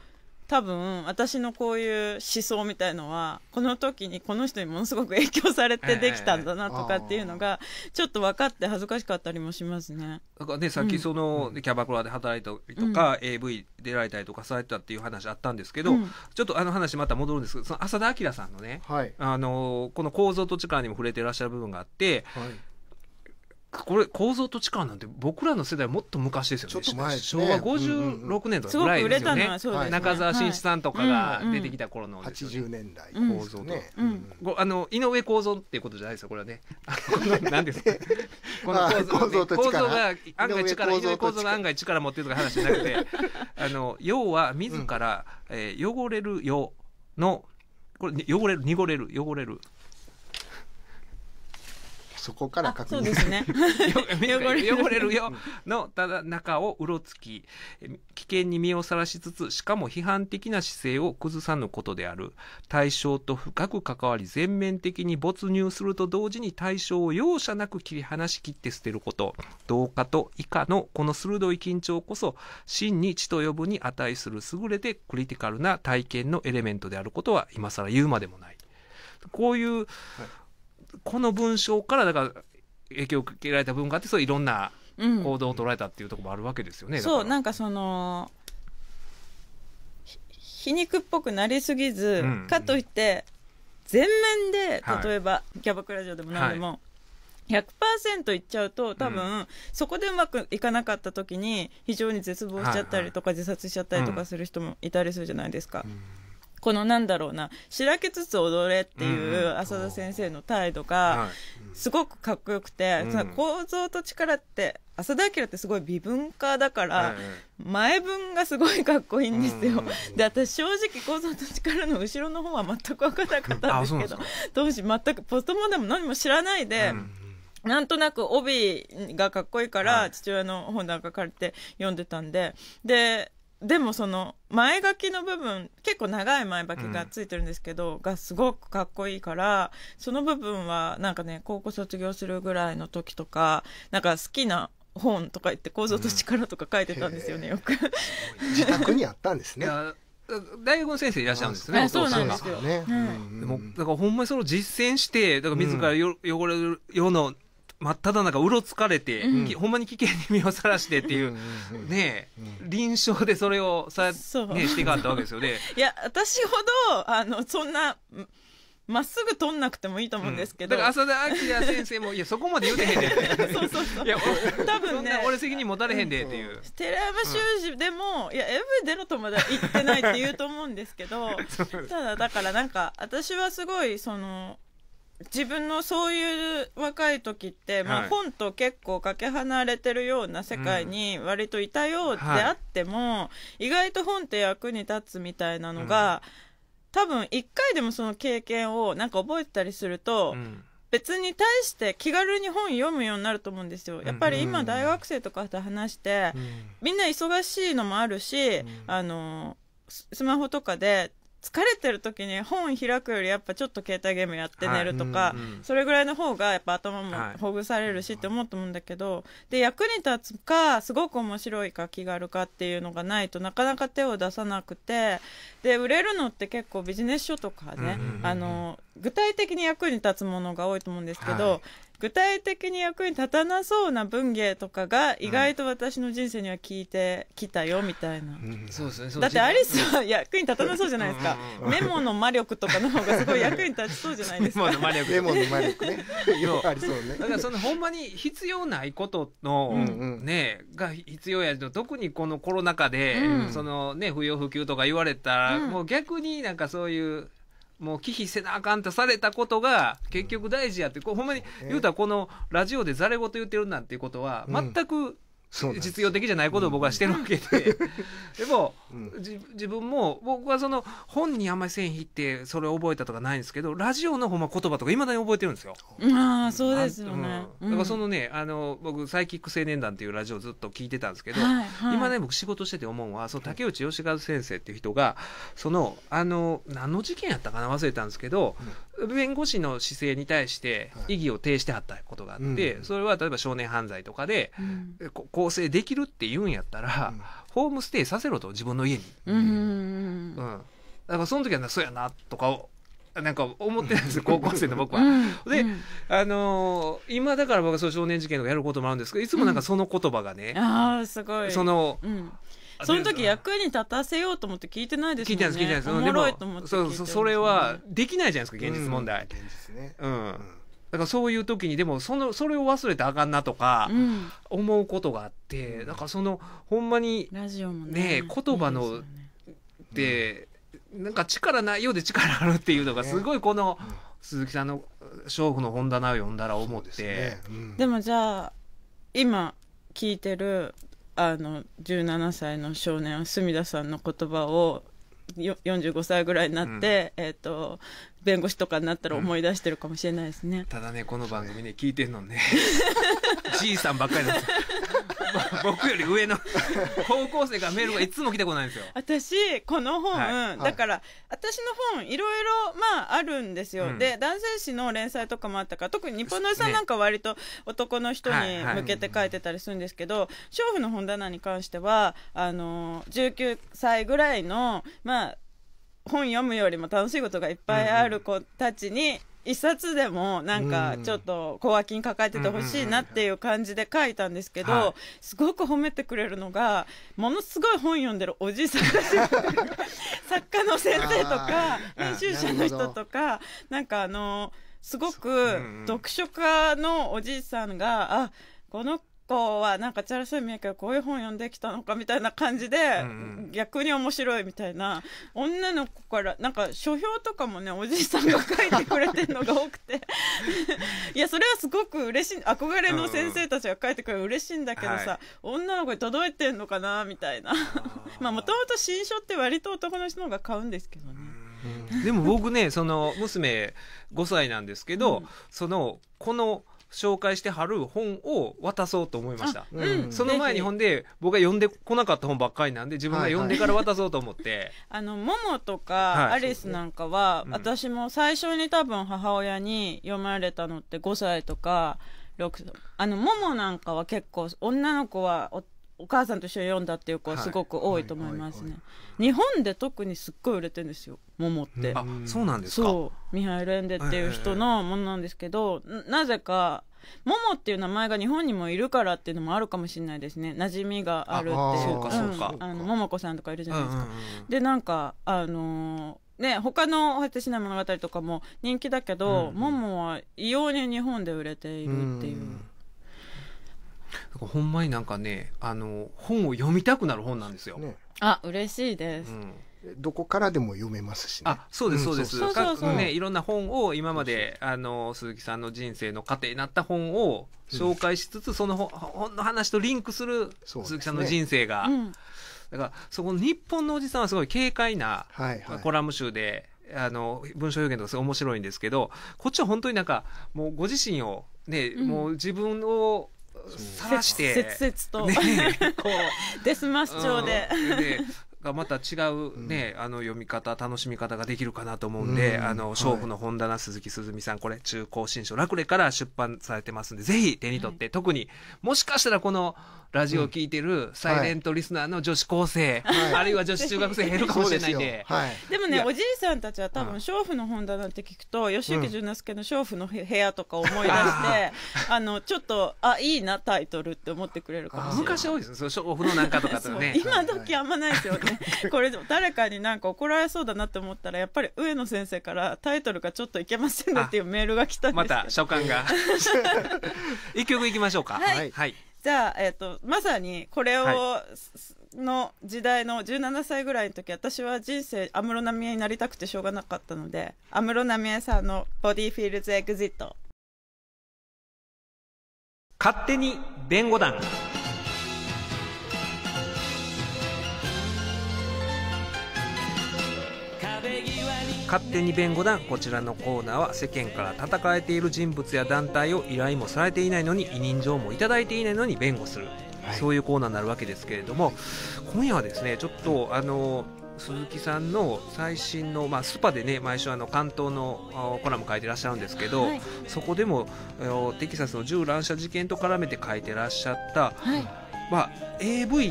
多分私のこういう思想みたいのはこの時にこの人にものすごく影響されてできたんだなとかっていうのがちょっと分かって恥ずかしかったりもしますね。だからねさっきその、うん、キャバクラで働いたりとか、うん、AV 出られたりとかされたっていう話あったんですけど、うん、ちょっとあの話また戻るんですけどその浅田明さんのね、はい、あのこの構造と力にも触れてらっしゃる部分があって。はいこれ構造と力なんて僕らの世代もっと昔ですよね。ちょっと前、ね、昭和56年とかぐらいですよね。ね中澤慎一さんとかが出てきた頃の、ね、はい、うんうん、年代構造と、ね、うんうん、あの井上構造っていうことじゃないですよこれはね。何ですか。この構造,、構造が案外力井上構造が案外力持ってるとか話じゃなくて、あの要は自ら、うん、えー、汚れるよのこれ汚れる濁れる汚れるそこから確認すね 汚れるよのただ中をうろつき危険に身をさらしつつしかも批判的な姿勢を崩さぬことである対象と深く関わり全面的に没入すると同時に対象を容赦なく切り離し切って捨てること同化と以下のこの鋭い緊張こそ真に知と呼ぶに値する優れてクリティカルな体験のエレメントであることは今更言うまでもない。こういうこの文章からだから影響を受けられた文化ってそういろんな行動を捉えたっていうところもあるわけですよね。うん、そうなんかその皮肉っぽくなりすぎず、うん、かといって全面で例えば、はい、キャバクラ嬢でも何でも。はい100%いっちゃうと多分、うん、そこでうまくいかなかった時に非常に絶望しちゃったりとか、はいはい、自殺しちゃったりとかする人もいたりするじゃないですか。うんこのなんだろうな、しらけつつ踊れっていう浅田先生の態度が、すごくかっこよくて、うん、構造と力って、浅田明ってすごい微分化だから、前文がすごいかっこいいんですよ。で、私正直構造と力の後ろの方は全く分からなかったんですけど、当時全くポストモデルも何も知らないで、なんとなく帯がかっこいいから、父親の本なんか借りて読んでたんで、で、でもその前書きの部分結構長い前書きがついてるんですけど、うん、がすごくかっこいいからその部分はなんかね高校卒業するぐらいの時とかなんか好きな本とか言って構造と力とか書いてたんですよね、うん、よく自宅にあったんですね大学の先生いらっしゃるんですね、そうなんですよ、ね、うん、でもだからほんまにその実践してだから自らよ、汚れる世の真っただ中うろつかれて、うん、ほんまに危険に身をさらしてっていう、ね臨床でそれをさ、ね、してがあったわけですよね。いや私ほどあのそんなまっすぐ取んなくてもいいと思うんですけど、うん、だから浅田明先生もいや そこまで言うてへんでそうそうそういや多分ね俺責任持たれへんでっていう、うん、寺山修司でも、うん、いやエブ出ろとまだ言ってないって言うと思うんですけど ただだからなんか私はすごいその自分のそういう若い時って、まあ、本と結構かけ離れてるような世界に割といたようであっても、意外と本って役に立つみたいなのが、多分一回でもその経験をなんか覚えてたりすると、別に対して気軽に本読むようになると思うんですよ。やっぱり今大学生とかと話して、みんな忙しいのもあるし、あのスマホとかで疲れてる時に本開くよりやっぱちょっと携帯ゲームやって寝るとか、うんうん、それぐらいの方がやっぱ頭もほぐされるしって思うと思うんだけどで役に立つかすごく面白いか気軽かっていうのがないとなかなか手を出さなくてで売れるのって結構ビジネス書とかね、あの具体的に役に立つものが多いと思うんですけど、はい具体的に役に立たなそうな文芸とかが意外と私の人生には効いてきたよみたいな、うんそうですね、だってアリスは 役に立たなそうじゃないですか、うんうん、メモの魔力とかの方がすごい役に立ちそうじゃないですかメモの魔力メモの魔力ね ありそうねだからそのほんまに必要ないことの、ねが必要やと特にこのコロナ禍で、そのね不要不急とか言われたら、もう逆になんかそういうもう忌避せなあかんとされたことが結局大事やって、こうほんまに言うたらこのラジオでざれ言言ってるなんていうことは全く実用的じゃないことを僕はしてるわけで、でも、自分も僕はその本にあんまり線引いてそれを覚えたとかないんですけどラジオのほんま言葉とかいまだに覚えてるんですよ。ああそうですよね。だからそのねあの僕サイキック青年団っていうラジオずっと聞いてたんですけど、今ね僕仕事してて思うのはその竹内義和先生っていう人がそのあの何の事件やったかな忘れたんですけど、弁護士の姿勢に対して異議を呈してはったことがあって、それは例えば少年犯罪とかで、構成できるって言うんやったら、ホームステイさせろと自分の家に。うんだからその時はそうやなとかなんか思ってたんです 高校生の僕は。で、うん、あのー、今だから僕はそう少年事件とかやることもあるんですけどいつもなんかその言葉がね、うん、あすごいその、うん、その時役に立たせようと思って聞いてないですもんね聞いてないです聞いてないですおもろいと思って聞いてるんですねそうそれはできないじゃないですか現実問題、現実ねうんだからそういう時にでもそのそれを忘れてあかんなとか思うことがあって、うん、なんかそのほんまにラジオもね、ね、言葉のいいで、ね、なんか力ないようで力あるっていうのがすごいこの鈴木さんの「勝負の本棚」を読んだら思ってで、ねうん、でもじゃあ今聞いてるあの17歳の少年はみ田さんの言葉を45歳ぐらいになって、うん、えーと、弁護士とかになったら思い出してるかもしれないですね、うん、ただねこの番組ね聞いてるのね じいさんばっかりなんです 僕より上の 高校生からメールがいつも来てこないんですよ。私、この本、はい、だから、はい、私の本、いろいろ、まあ、あるんですよ、うん、で、男性誌の連載とかもあったから、特に日本のりさんなんか割と男の人に向けて書いてたりするんですけど、娼、は、婦、いはい、の本棚に関しては、あの、19歳ぐらいの、まあ、本読むよりも楽しいことがいっぱいある子たちに一冊でもなんかちょっと小脇に抱えててほしいなっていう感じで書いたんですけど、すごく褒めてくれるのがものすごい本読んでるおじいさんたち 作家の先生とか編集者の人とかなんかあのすごく読書家のおじいさんがあこの子はなんかチャラそうに見えるけどこういう本読んできたのかみたいな感じで、逆に面白いみたいな女の子からなんか書評とかもねおじいさんが書いてくれてるのが多くて いやそれはすごく嬉しい憧れの先生たちが書いてくれる嬉しいんだけどさ、うんうん、女の子に届いてんのかなみたいなまあもともと新書って割と男の人の方が買うんですけどね。うん、でも僕ねその娘5歳なんですけど、うん、そのこの紹介してはる本を渡そうと思いました、うん、その前に本で僕が読んでこなかった本ばっかりなんで自分が読んでから渡そうと思って、は いはい、あのもも」とかアリスなんかは、はいねうん、私も最初に多分母親に読まれたのって5歳とか6歳あのもも」なんかは結構女の子はお母さんと一緒に読んだっていう子はすごく多いと思いますね、日本で特にすっごい売れてるんですよ「桃」って、あそうなんですかミハイル・エンデっていう人のものなんですけど、なぜか「桃っていう名前が日本にもいるからっていうのもあるかもしれないですね馴染みがあるっていうそうかそうか、あの桃子さんとかいるじゃないですか、でなんかあのー、ね他の「果てしない物語」とかも人気だけど、うん、モモは異様に日本で売れているっていう。ほんまになんかねあの本を読みたくなる本なんですよ。ね、あ嬉しいです、うんどこからでも読めますし、ね、あ、そうです、そうです。うん、各ね、いろんな本を今まで、あの、鈴木さんの人生の糧になった本を紹介しつつ、うん、その本の話とリンクする鈴木さんの人生が。だから、そこの日本のおじさんはすごい軽快なコラム集で、はいはい、あの、文章表現とかすごい面白いんですけど、こっちは本当になんか、もうご自身を、ね、もう自分を晒して切々と、ね、こうデスマス調で。でがまた違うね、あの読み方楽しみ方ができるかなと思うんで、あの勝負の本棚鈴木すずみさんこれ中高新書ラクレから出版されてますんでぜひ手に取って、特にもしかしたらこのラジオを聞いてるサイレントリスナーの女子高生、あるいは女子中学生減るかもしれないんで。でもね、おじいさんたちは多分、娼婦の本棚って聞くと、吉行淳之介の娼婦の部屋とか思い出して、あの、ちょっと、あ、いいな、タイトルって思ってくれるかもしれない。昔多いですね、娼婦のなんかとかね。今時あんまないですよね。これ、誰かになんか怒られそうだなって思ったら、やっぱり上野先生からタイトルがちょっといけませんねっていうメールが来たんですまた、書簡が。一曲いきましょうか。はい。じゃあ、えーと、とまさにこれを、はい、の時代の17歳ぐらいの時私は人生安室奈美恵になりたくてしょうがなかったので安室奈美恵さんの「ボディフィールズエグジット」勝手に弁護団勝手に弁護団こちらのコーナーは世間から戦えている人物や団体を依頼もされていないのに委任状もいただいていないのに弁護する、はい、そういうコーナーになるわけですけれども今夜はですねちょっとあの鈴木さんの最新の、まあ、スパでね毎週あの関東のコラム書いてらっしゃるんですけど、はい、そこでもテキサスの銃乱射事件と絡めて書いてらっしゃった、はい、まあ、AV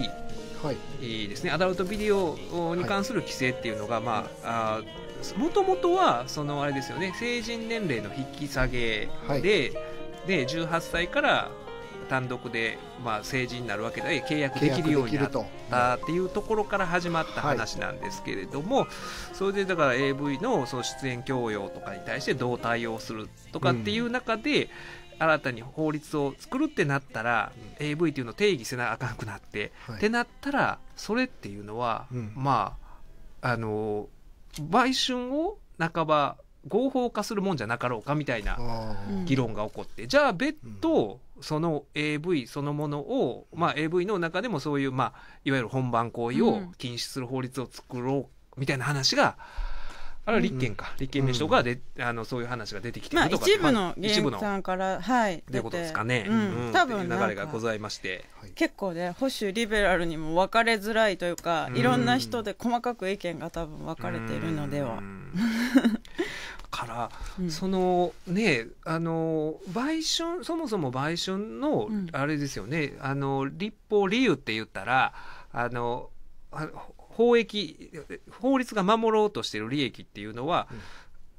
はい、ですねアダルトビデオに関する規制っていうのが、はい、まあ、あもともとはそのあれですよね成人年齢の引き下げではい、で18歳から単独で、まあ、成人になるわけで契約できるようになったっていうところから始まった話なんですけれども、はい、それでだから AV のその出演強要とかに対してどう対応するとかっていう中で、うん、新たに法律を作るってなったら、うん、AV っていうのを定義せなあかんくなって、はい、ってなったらそれっていうのは、うん、まああの売春を半ば合法化するもんじゃなかろうかみたいな議論が起こって、じゃあ別途その AV そのものを、まあ、AV の中でもそういう、まあ、いわゆる本番行為を禁止する法律を作ろうみたいな話が、うんあれは立憲か、立憲民主党がで、あのそういう話が出てきてるとか、まあ、一部の議員さんから、はい、ということですかね、うん多分流れがございまして結構ね保守リベラルにも分かれづらいというか、いろんな人で細かく意見が多分分かれているのでは。から、うん、そのねあの売春そもそも売春の、あれですよね、あの立法理由って言ったらあのあ法益法律が守ろうとしている利益っていうのは、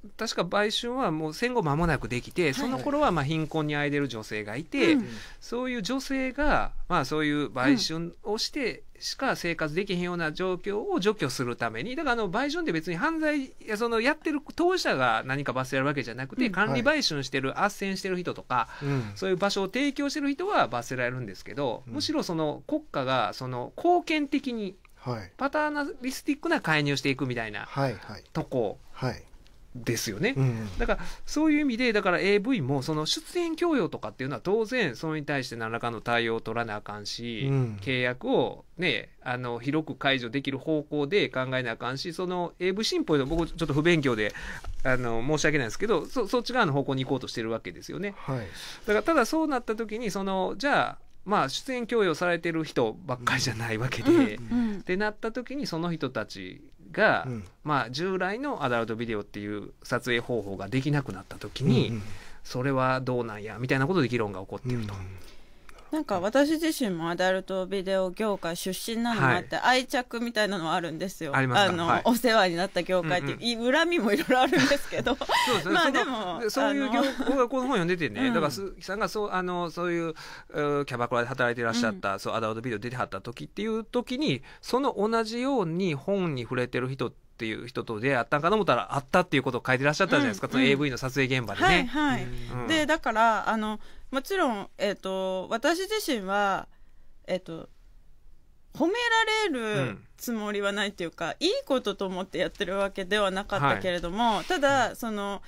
うん、確か売春はもう戦後間もなくできて、はい、その頃はまあ貧困にあいでる女性がいて、うん、そういう女性が、まあ、そういう売春をしてしか生活できへんような状況を除去するためにだからあの売春って別に犯罪そのやってる当事者が何か罰せられるわけじゃなくて、うん、管理売春してる、斡旋してる人とか、そういう場所を提供してる人は罰せられるんですけど、むしろその国家がその貢献的にパターナリスティックな介入していくみたいなとこですよね、うん、だからそういう意味でだから AV もその出演強要とかっていうのは当然それに対して何らかの対応を取らなあかんし、うん、契約をねあの広く解除できる方向で考えなあかんしその AV 新法の僕ちょっと不勉強であの申し訳ないですけどそそっち側の方向に行こうとしてるわけですよね。はい、だからただそうなった時にそのじゃあまあ、出演強要されてる人ばっかりじゃないわけで、ってなった時にその人たちが、まあ、従来のアダルトビデオっていう撮影方法ができなくなった時に、それはどうなんやみたいなことで議論が起こっていると。なんか私自身もアダルトビデオ業界出身なのがあって、愛着みたいなのはあるんですよ。あの、はい、お世話になった業界っていう、うんうん、恨みもいろいろあるんですけど そうですね、まあでもそういう業僕がこの本読んでてね、うん、だから鈴木さんがそうあのそういうキャバクラで働いていらっしゃった、うん、そうアダルトビデオ出てはった時っていう時にその同じように本に触れてる人ってっていう人と出会ったんかと思ったらあったっていうことを書いてらっしゃったじゃないですか、うん、その AV の撮影現場でね。はいはい、うん、でだからあのもちろん、えっ、ー、と、私自身は、えっ、ー、と、褒められるつもりはないというか、うん、いいことと思ってやってるわけではなかったけれども、はい、ただ、その、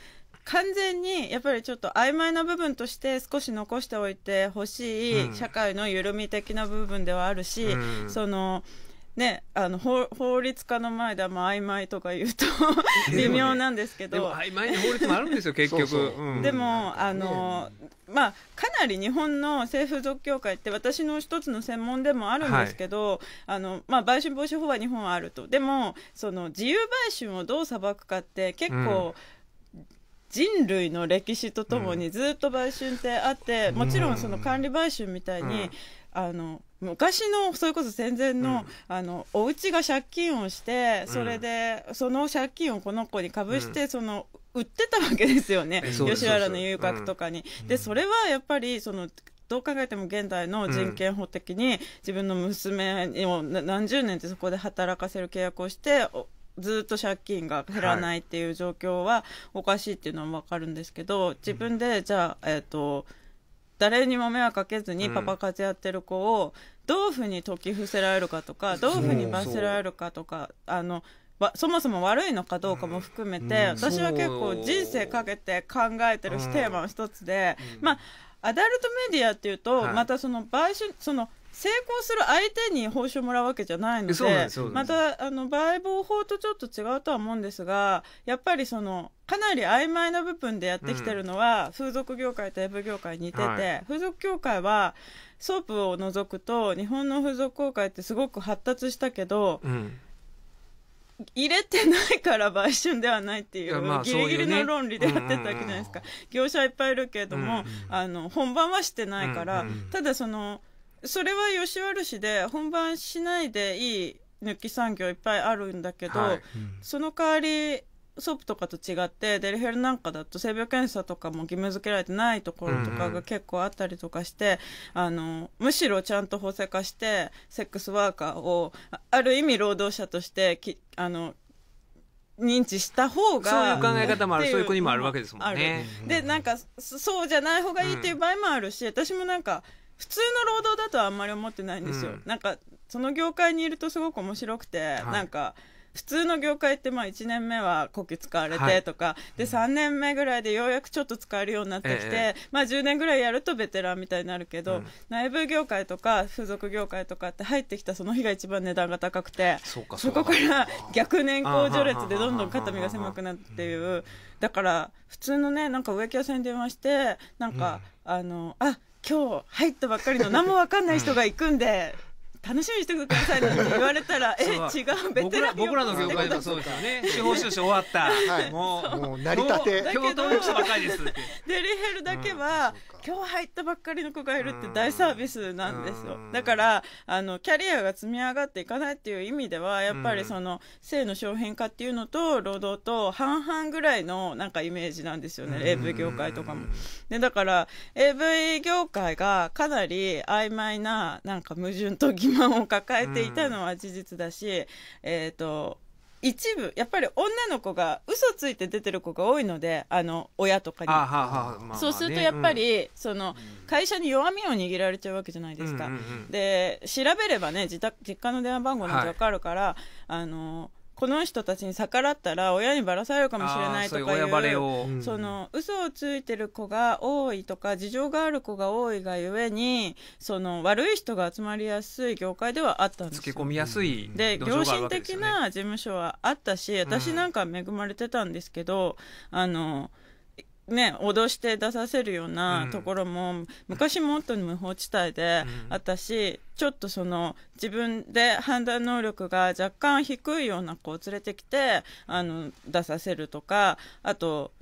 完全にやっぱりちょっと曖昧な部分として少し残しておいてほしい社会の緩み的な部分ではあるし、うん、そのね、あの法律家の前でもま曖昧とか言うと微妙なんですけど、ね、曖昧法律もあるんですよ結局、うん、でもあの、ね、まあ、かなり日本の政府属協会って私の一つの専門でもあるんですけど、はい、あのまあ、売春防止法は日本はあるとでもその自由売春をどう裁くかって結構、うん人類の歴史とともにずっと売春ってあって、もちろんその管理売春みたいに、うん、あの昔のそれこそ戦前の、うん、あのお家が借金をしてそれで、その借金をこの子にかぶして、うん、その売ってたわけですよね、吉原の遊郭とかに。でそれはやっぱりそのどう考えても現代の人権法的に自分の娘を何十年ってそこで働かせる契約をしてずっと借金が減らないっていう状況はおかしいっていうのは分かるんですけど、自分でじゃあ、えっ、ー、と誰にも迷惑かけずにパパ活やってる子をどういうふうに解き伏せられるかとか、どういうふうに罰せられるかとか、あの、そもそも悪いのかどうかも含めて、私は結構人生かけて考えてるテーマの一つで、まあ、アダルトメディアっていうと、またその買収、その、成功する相手に報酬もらうわけじゃないのでまたあの売買法とちょっと違うとは思うんですがやっぱりそのかなり曖昧な部分でやってきてるのは、うん、風俗業界とエブ業界似てて、はい、風俗業界はソープを除くと日本の風俗業界ってすごく発達したけど。うん入れてないから売春ではないっていうギリギリの論理でやってたわけじゃないですか業者いっぱいいるけれども、あの本番はしてないから、ただそのそれは吉原市で本番しないでいい抜き産業いっぱいあるんだけど、はい、その代わりソープとかと違ってデリヘルなんかだと性病検査とかも義務付けられてないところとかが結構あったりとかして、うんうん、あのむしろちゃんと法制化してセックスワーカーをある意味労働者としてきあの認知した方がそういう考え方もあるそういう国もあるわけですもんね。でなんかそうじゃない方がいいっていう場合もあるし、うん、私もなんか普通の労働だとはあんまり思ってないんですよ、うん、なんかその業界にいるとすごく面白くて、はい、なんか普通の業界ってまあ1年目はこき使われてとか、はい、で3年目ぐらいでようやくちょっと使えるようになってきて、ええ、まあ、10年ぐらいやるとベテランみたいになるけど、うん、内部業界とか風俗業界とかって入ってきたその日が一番値段が高くてそこから逆年功序列でどんどん肩身が狭くなっていうだから普通のねなんか植木屋さんに電話してなんか、うん、あのあ今日入ったばっかりの何も分かんない人が行くんで、楽しみにしてくださいなんて言われたらえ違うベテラン僕らの業界でもそうですよね司法修士終わった、はい、もうもう成り立て京都の人ばかりですデリヘルだけは今日入ったばっかりの子がいるって大サービスなんですよだからあのキャリアが積み上がっていかないっていう意味ではやっぱりその性の商品化っていうのと労働と半々ぐらいのなんかイメージなんですよね AV 業界とかも。でだから AV 業界がかなり曖昧ななんか矛盾と欺瞞を抱えていたのは事実だし、えっ、ー、と一部やっぱり女の子が嘘ついて出てる子が多いのであの親とかに、そうするとやっぱり、うん、その会社に弱みを握られちゃうわけじゃないですか、うんうんうん、で調べればね自宅実家の電話番号なんて分かるから、はい、あのこの人たちに逆らったら親にばらされるかもしれないとかいうそうその嘘をついてる子が多いとか事情がある子が多いがゆえにその悪い人が集まりやすい業界ではあったんですけ込みやすいで、良心的な事務所はあったし私なんか恵まれてたんですけど、あのね、脅して出させるようなところも、うん、昔もっと無法地帯であったし、うん、ちょっとその自分で判断能力が若干低いような子を連れてきてあの出させるとかあと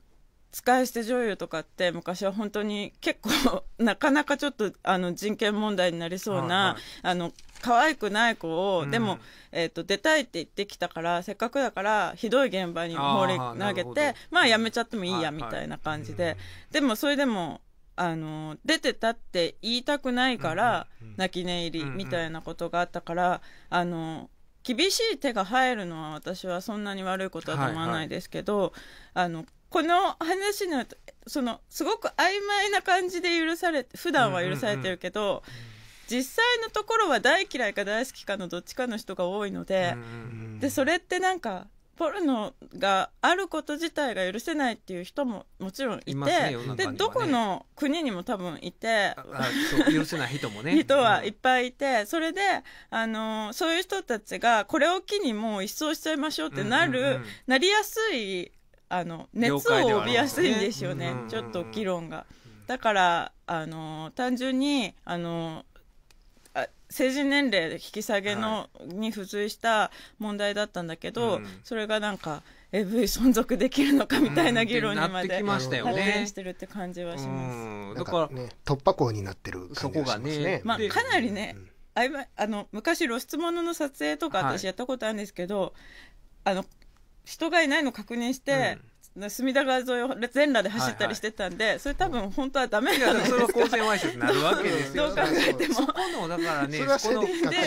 使い捨て女優とかって昔は本当に結構なかなかちょっとあの人権問題になりそうな、はいはい、あの可愛くない子を、うん、でも、えーと、出たいって言ってきたからせっかくだからひどい現場に放り投げてまあやめちゃってもいいやみたいな感じで、はいはいうん、でもそれでもあの出てたって言いたくないから泣き寝入りみたいなことがあったから、あの厳しい手が入るのは私はそんなに悪いことはと思わないですけど、はいはい、あのこの話のそのすごく曖昧な感じで許され普段は許されてるけど、うんうんうん、実際のところは大嫌いか大好きかのどっちかの人が多いのでうんうん、でそれってなんかポルノがあること自体が許せないっていう人ももちろんいて、ねね、でどこの国にも多分いて許せない人もね 人はいっぱいいてそれであのそういう人たちがこれを機にもう一掃しちゃいましょうってなる、うんうんうん、なりやすいあの熱を帯びやすいんですよね、ね、ちょっと議論が。だからあの単純にあの成人年齢引き下げの、はい、に付随した問題だったんだけど、うん、それがなんか AV 存続できるのかみたいな議論にまで発展してるって感じはします。だから、ね、突破口になってる、ね、そこがね、まあ、かなりね、あいあの昔露出物の撮影とか私やったことあるんですけど、はい、あの人がいないの確認して、隅田川沿いを全裸で走ったりしてたんで、はいはい、それ多分本当はダメじゃないですか。それは公然わいせつなるわけですよ。どう考えても。そこのだからね、それで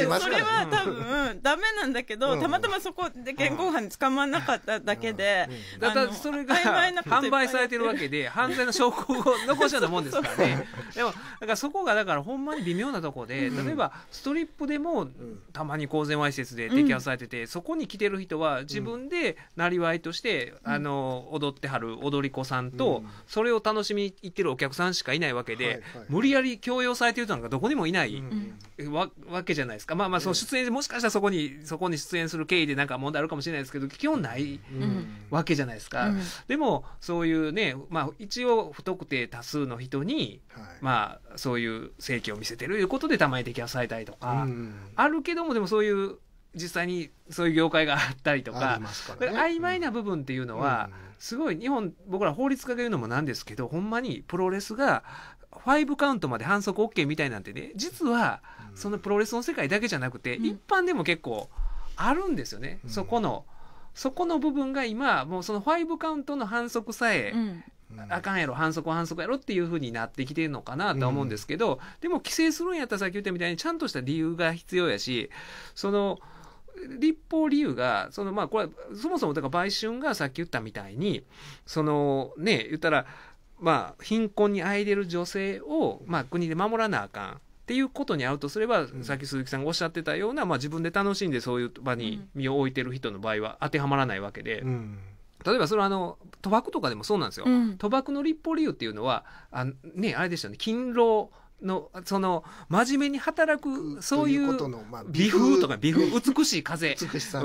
それは多分ダメなんだけど、たまたまそこで現行犯に捕まらなかっただけで、だからそれが販売されてるわけで、犯罪の証拠を残しちゃと思もんですからね。でもだからそこがだからほんまに微妙なとこで、例えばストリップでもたまに公然わいせつで摘発されてて、そこに来てる人は自分でなりわいとしてあの。踊ってはる踊り子さんと、それを楽しみに行ってるお客さんしかいないわけで、無理やり強要されてる人なんかどこにもいない、わわけじゃないですかまあまあその出演、もしかしたらそこにそこに出演する経緯でなんか問題あるかもしれないですけど基本ないわけじゃないですか、でもそういうね、まあ、一応不特定多数の人に、まあそういう正規を見せてるいうことでたまに来発されたりとか、あるけどもでもそういう実際にそういう業界があったりとか、ね、曖昧な部分っていうのは、すごい日本僕ら法律家が言うのもなんですけどほんまにプロレスが5カウントまで反則 OK みたいなんてね実はそのプロレスの世界だけじゃなくて、一般でも結構あるんですよね、そこの。そこの部分が今もうその5カウントの反則さえ、あかんやろ反則反則やろっていうふうになってきてるのかなと思うんですけど、でも規制するんやったらさっき言ったみたいにちゃんとした理由が必要やしその立法理由が、そのまあこれ、そもそもだから売春がさっき言ったみたいに、そのね、言ったら、まあ貧困にあいでる女性を、まあ国で守らなあかん。っていうことに合うとすれば、うん、さっき鈴木さんがおっしゃってたような、まあ、自分で楽しんでそういう場に身を置いてる人の場合は当てはまらないわけで、うん、例えばそれはあの賭博とかでもそうなんですよ、うん、賭博の立法理由っていうのはあ,、ね、あれでしたね勤労のその真面目に働くそういう美風とか美風美しい風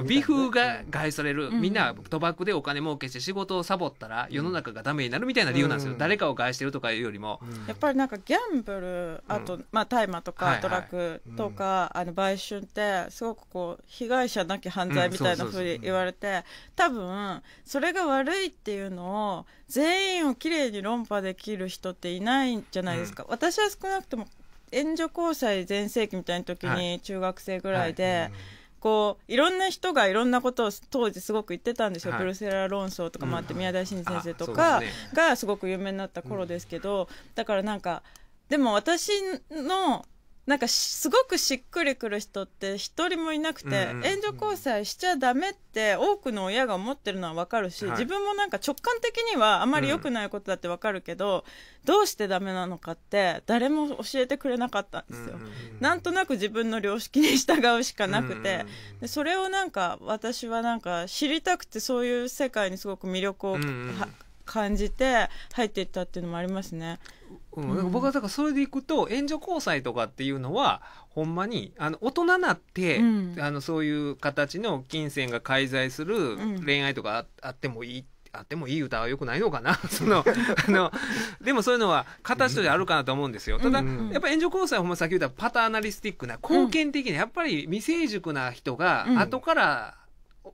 美風が害される、みんな賭博でお金儲けして仕事をサボったら世の中がダメになるみたいな理由なんですよ、誰かを害してるとかいうよりも、やっぱりなんかギャンブルあと、まあ大麻とかトラックとか、あの売春ってすごくこう被害者なき犯罪みたいなふうに言われて多分それが悪いっていうのを全員をきれいに論破できる人っていないんじゃないですか、私は少なくくとも援助交際全盛期みたいな時に中学生ぐらいで、はいはいうん、こういろんな人がいろんなことを当時すごく言ってたんですよ、はい、ブルセラ論争とかもあって、宮台真司先生とかがすごく有名になった頃ですけど、うん、だからなんかでも私のなんかすごくしっくりくる人って一人もいなくて、援助交際しちゃダメって多くの親が思ってるのはわかるし、はい、自分もなんか直感的にはあまり良くないことだってわかるけど、うん、どうしてダメなのかって誰も教えてくれなかったんですよ。なんとなく自分の良識に従うしかなくて、でそれをなんか私はなんか知りたくてそういう世界にすごく魅力を、うんうん感じて入っていったっていうのもありますね。うん、僕はだからそれでいくと援助交際とかっていうのはほんまにあの大人なって、うん、あのそういう形の金銭が介在する恋愛とかあってもいい、うん、あってもいい歌はよくないのかな そのあのでもそういうのは形としてあるかなと思うんですよ。ただ、うんやっぱ援助交際はほんま先言ったパターナリスティックな貢献的な、やっぱり未成熟な人が後から、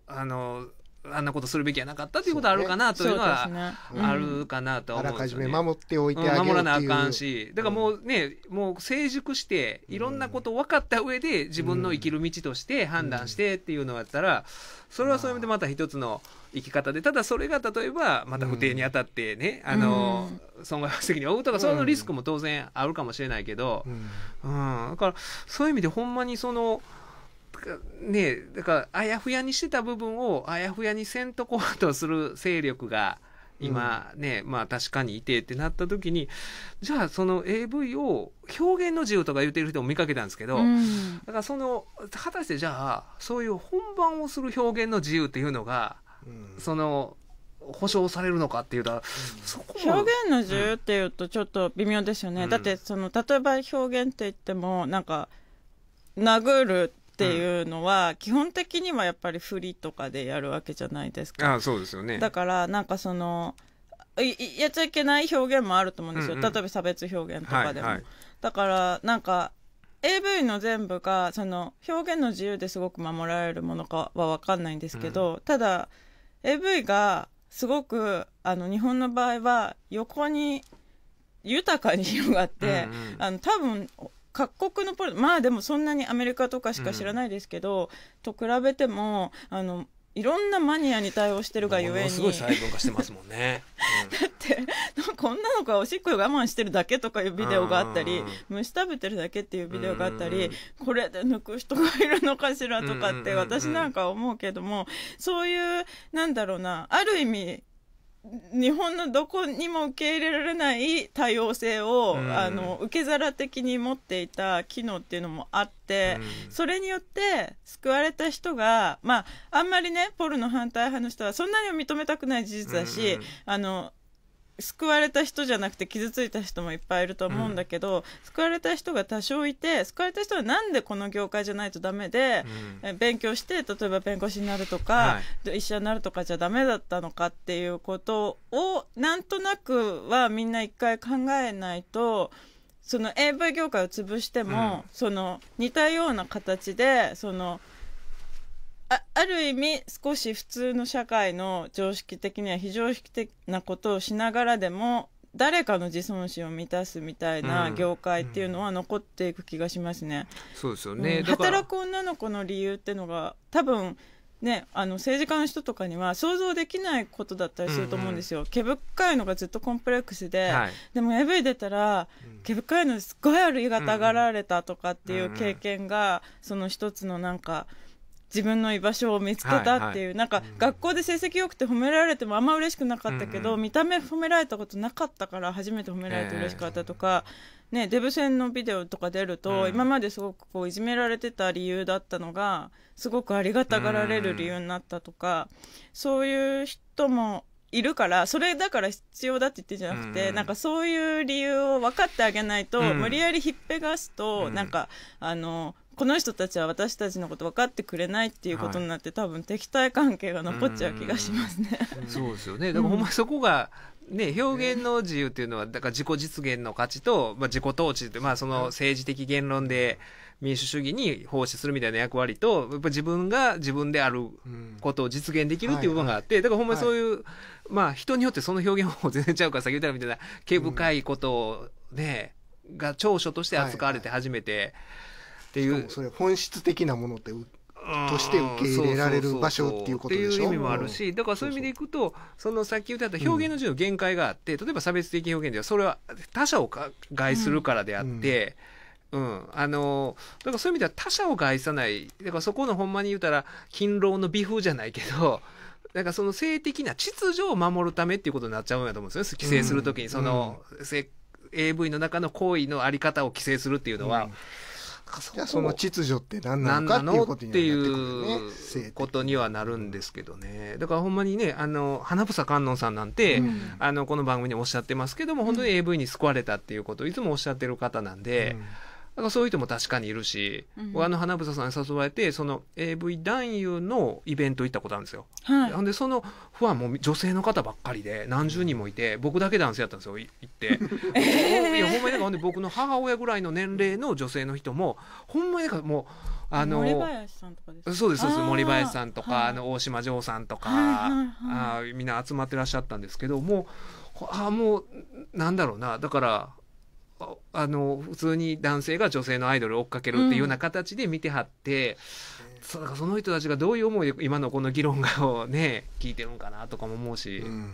あのあんなことするべきはなかったということあるかなというのはあるかなと思うんでね。うん、あらかじめ守っておいてあげ守らなあかんしだからもうね、うん、もう成熟していろんなことを分かった上で自分の生きる道として判断してっていうのをやったらそれはそううい意味でまた一つの生き方でただそれが例えばまた不定にあたってね、あの損害責任を負うとかそのリスクも当然あるかもしれないけど、うんだからそういう意味でほんまにその。ねだからあやふやにしてた部分をあやふやにせんとこうとする勢力が今ね、うん、まあ確かにいてってなった時にじゃあその AV を表現の自由とか言ってる人も見かけたんですけど、うん、だからその果たしてじゃあそういう本番をする表現の自由っていうのが、うん、その保障されるのかっていうと、うん、表現の自由っていうとちょっと微妙ですよね、うん、だってその例えば表現って言ってもなんか殴るっていうのは、基本的にはやっぱり振りとかでやるわけじゃないですか。あそうですよね。だからなんかそのいやっちゃいけない表現もあると思うんですよ、うんうん、例えば差別表現とかでも、はいはい、だからなんか AV の全部がその表現の自由ですごく守られるものかは分かんないんですけど、うん、ただ AV がすごくあの日本の場合は横に豊かに広がって、うんうん、あの多分各国のポルまあでもそんなにアメリカとかしか知らないですけど、うん、と比べてもあのいろんなマニアに対応してるがゆえにすごい細分化してますもんね、うん、だってなんか女の子はおしっこを我慢してるだけとかいうビデオがあったり虫食べてるだけっていうビデオがあったりこれで抜く人がいるのかしらとかって私なんか思うけどもそういうなんだろうなある意味日本のどこにも受け入れられない多様性を、うん、あの受け皿的に持っていた機能っていうのもあって、うん、それによって救われた人が、まあ、あんまりねポルの反対派の人はそんなに認めたくない事実だし、うん、あの救われた人じゃなくて傷ついた人もいっぱいいると思うんだけど、うん、救われた人が多少いて救われた人はなんでこの業界じゃないとダメで、うん、勉強して例えば弁護士になるとか、はい、医者になるとかじゃダメだったのかっていうことをなんとなくはみんな一回考えないと。その AV 業界を潰しても、うん、その似たような形でそのあある意味少し普通の社会の常識的には非常識的なことをしながらでも誰かの自尊心を満たすみたいな業界っていうのは残っていく気がしますね。うん、そうですよね、うん、働く女の子の理由ってのが多分ね、あの政治家の人とかには想像できないことだったりすると思うんですよ、うんうん、毛深いのがずっとコンプレックスで、はい、でも AV 出たら、毛深いのすごいありがたがられたとかっていう経験が、その一つのなんか。うんうん自分の居場所を見つけたっていう、はいはい、なんか学校で成績良くて褒められてもあんま嬉しくなかったけど、うんうん、見た目褒められたことなかったから初めて褒められて嬉しかったとか、えー、ね、デブ戦のビデオとか出ると、うん、今まですごくこういじめられてた理由だったのがすごくありがたがられる理由になったとか、うん、そういう人もいるからそれだから必要だって言ってんじゃなくて、うん、なんかそういう理由を分かってあげないと、うん、無理やりひっぺがすと、うん、なんかあのこの人たちは私たちのこと分かってくれないっていうことになって、はい、多分敵対関係が残っちゃう気がしますね。う そうですよね。でもほんまそこが、ね、表現の自由っていうのは、だから自己実現の価値と、まあ、自己統治って、まあ、その政治的言論で民主主義に奉仕するみたいな役割と、やっぱ自分が自分であることを実現できるっていう部分があって、だからほんまにそういう、はい、まあ人によってその表現方法全然ちゃうから、先言ったらみたいな、毛深いことをね、が長所として扱われて初めて、はいはいっていうそれ本質的なものってとして受け入れられる場所っていうことでしょっていう意味もあるし、だからそういう意味でいくと、そのさっき言ってた表現の自由の限界があって、例えば差別的表現では、それは他者を害するからであって、うん、うん、あのだからそういう意味では他者を害さない、だからそこのほんまに言うたら、勤労の美風じゃないけど、なんかその性的な秩序を守るためっていうことになっちゃうんやと思うんですよね、規制するときに、その、うん、AV の中の行為のあり方を規制するっていうのは。うんその秩序って何なのかっていうことにはなるんですけどねだからほんまにねあの花房観音さんなんて、うん、あのこの番組におっしゃってますけども本当に AV に救われたっていうことをいつもおっしゃってる方なんで、なんかそういう人も確かにいるし、うん、あの花房さんに誘われてその AV 男優のイベント行ったことあるんですよ。はい、なんでそのファンも女性の方ばっかりで何十人もいて僕だけ男性やったんですよ行って。いやほんまにん僕の母親ぐらいの年齢の女性の人もほんまにかもう。あの森林さんとかですそうです森林さんとか、はい、あの大島城さんとか、はいはいはい、あみんな集まってらっしゃったんですけどもうあもうなんだろうなだからあの普通に男性が女性のアイドルを追っかけるっていうような形で見てはって、うん、そその人たちがどういう思いで今のこの議論をね 聞いてるんかなとかも思うし。うん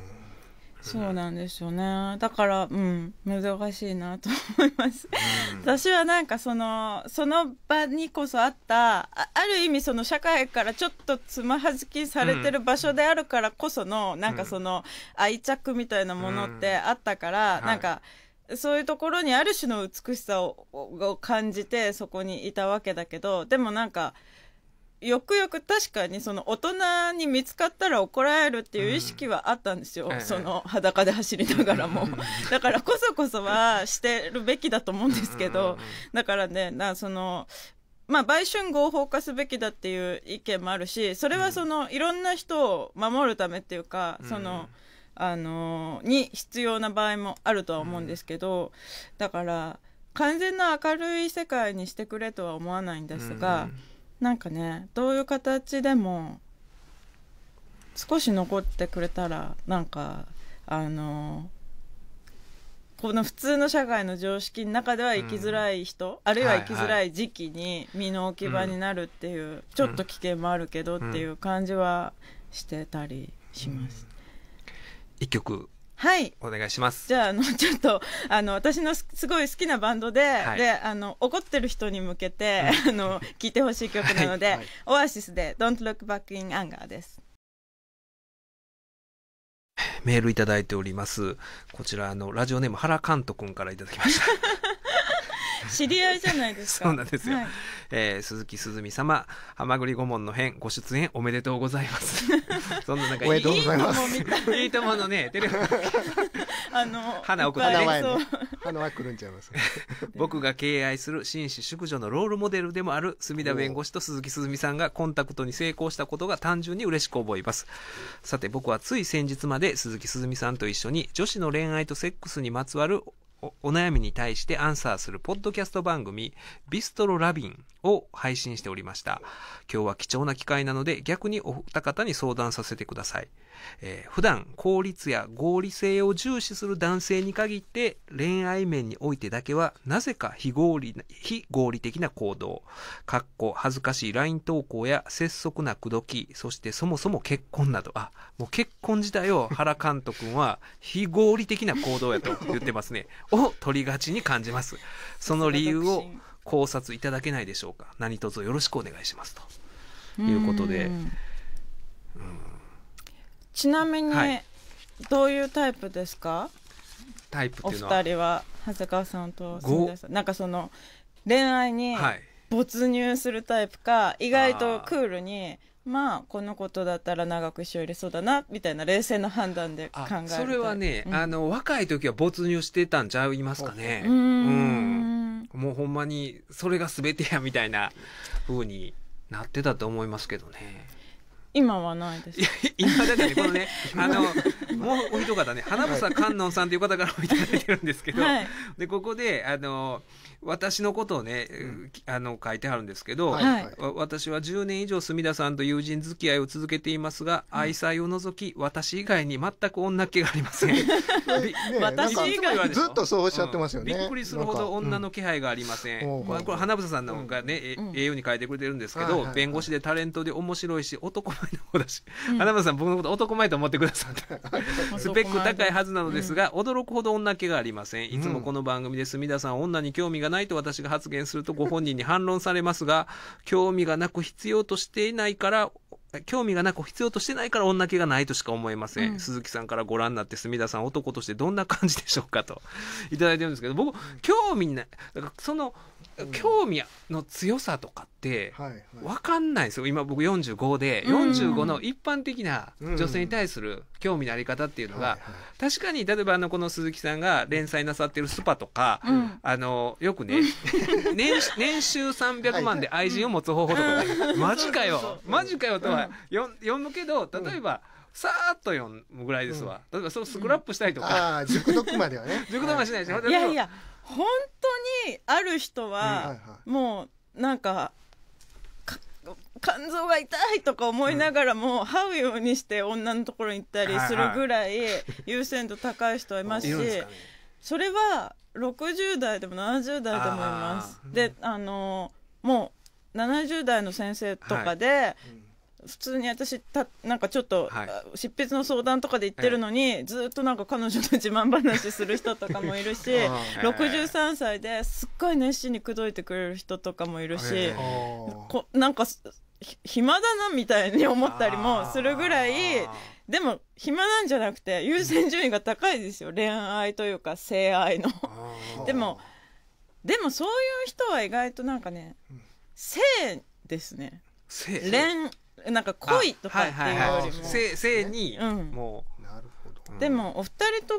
そうなんですよね。だから、うん、難しいなと思います。うん、私はなんかその、その場にこそあったあ、ある意味その社会からちょっとつまはじきされてる場所であるからこその、うん、なんかその愛着みたいなものってあったから、うん、なんか、はいそういうところにある種の美しさをを感じてそこにいたわけだけどでもなんかよくよく確かにその大人に見つかったら怒られるっていう意識はあったんですよ、うん、その裸で走りながらも、だからこそこそはしてるべきだと思うんですけど、うん、だからねなそのまあ、売春合法化すべきだっていう意見もあるしそれはその、いろんな人を守るためっていうかその。あのに必要な場合もあるとは思うんですけど、だから完全な明るい世界にしてくれとは思わないんですが、うん、なんかねどういう形でも少し残ってくれたらなんかあのこの普通の社会の常識の中では生きづらい人、うん、あるいは生きづらい時期に身の置き場になるっていう、はいはい、ちょっと危険もあるけどっていう感じはしてたりします。一曲はい。お願いします。じゃあ、あの、ちょっと、あの、私のすごい好きなバンドで、はい、で、あの、怒ってる人に向けて、うん、あの、聞いてほしい曲なので、はいはい、オアシスで、Don't Look Back in Anger です。メールいただいております。こちら、あの、ラジオネーム、原監督君からいただきました。知り合いじゃないですか。そうなんですよ。はい、えー、鈴木すずみ様、はまぐり顧問の編ご出演おめでとうございます。そんな中、おめでとうございます。いいとものね、テレビ。あの花を送ってね。花はくるんちゃいます。僕が敬愛する紳士淑女のロールモデルでもある隅田弁護士と鈴木すずみさんがコンタクトに成功したことが単純に嬉しく思います。さて僕はつい先日まで鈴木すずみさんと一緒に女子の恋愛とセックスにまつわるお悩みに対してアンサーするポッドキャスト番組ビストロラビンを配信しておりました。今日は貴重な機会なので逆にお二方に相談させてください。えー、普段効率や合理性を重視する男性に限って恋愛面においてだけはなぜか非合理非合理的な行動、かっこ恥ずかしい LINE 投稿や拙速な口説き、そしてそもそも結婚など、あ、もう結婚自体を原監督は非合理的な行動やと言ってますね。を取りがちに感じます。その理由を考察いただけないでしょうか何卒よろしくお願いしますということで、ちなみに、はい、どういうタイプですかタイプお二人は長谷川さんとなんかその恋愛に没入するタイプか、はい、意外とクールにまあこのことだったら長くしよりそうだなみたいな冷静な判断で考えるそれはね、うん、あの若い時は没入してたんちゃいますかねうんもうほんまにそれが全てやみたいな風になってたと思いますけどね。今はないです。今だってこのね、あの、もうお一方ね、花房観音さんという方からもいただいてるんですけど、はい、で、ここで、あの、私のことをね、うん、あの書いてあるんですけど、はい、私は10年以上墨田さんと友人付き合いを続けていますが、うん、愛妻を除き私以外に全く女っ気がありません、私以外はずっとそうおっしゃってますよね、うん、びっくりするほど女の気配がありません、まあ、これ花房さんのがね、うん、栄養に書いてくれてるんですけど、弁護士でタレントで面白いし男前の方だし、花房さん僕のこと男前と思ってくださった スペック高いはずなのですが、驚くほど女気がありませんいつもこの番組で墨田さん女に興味がないと私が発言するとご本人に反論されますが、興味がなく必要としていないから興味がなく必要としてないから女気がないとしか思えません、うん、鈴木さんからご覧になって隅田さん男としてどんな感じでしょうかといただいてるんですけど僕興味ないだからその興味の強さとかって分かんないんですよ今僕45で、うん、45の一般的な女性に対する興味のあり方っていうのが、確かに例えばあのこの鈴木さんが連載なさってる「スパとか、うん、あのよくね年年収300万で愛人を持つ方法とか、ね、マジかよマジかよとは読むけど例えば、さーっと読むぐらいですわ、例えばそうスクラップしたりとか、ああ熟読まではね 熟読ましないし、はい、いやいや本当にある人は、もうなんか肝臓が痛いとか思いながらも、う這うようにして女のところに行ったりするぐらい優先度高い人はいますし、それは60代でも70代でもいます。であのもう70代の先生とかで、普通に私たなんかちょっと、はい、執筆の相談とかで言ってるのに、えずっとなんか彼女の自慢話する人とかもいるし、63 歳ですっごい熱心に口説いてくれる人とかもいるし、えこなんか暇だなみたいに思ったりもするぐらいでも暇なんじゃなくて優先順位が高いですよ恋愛というか性愛の でもでもそういう人は意外となんかね性ですね。恋なんか恋とかっていうよりも性、性に、もうなるほど、でもお二人と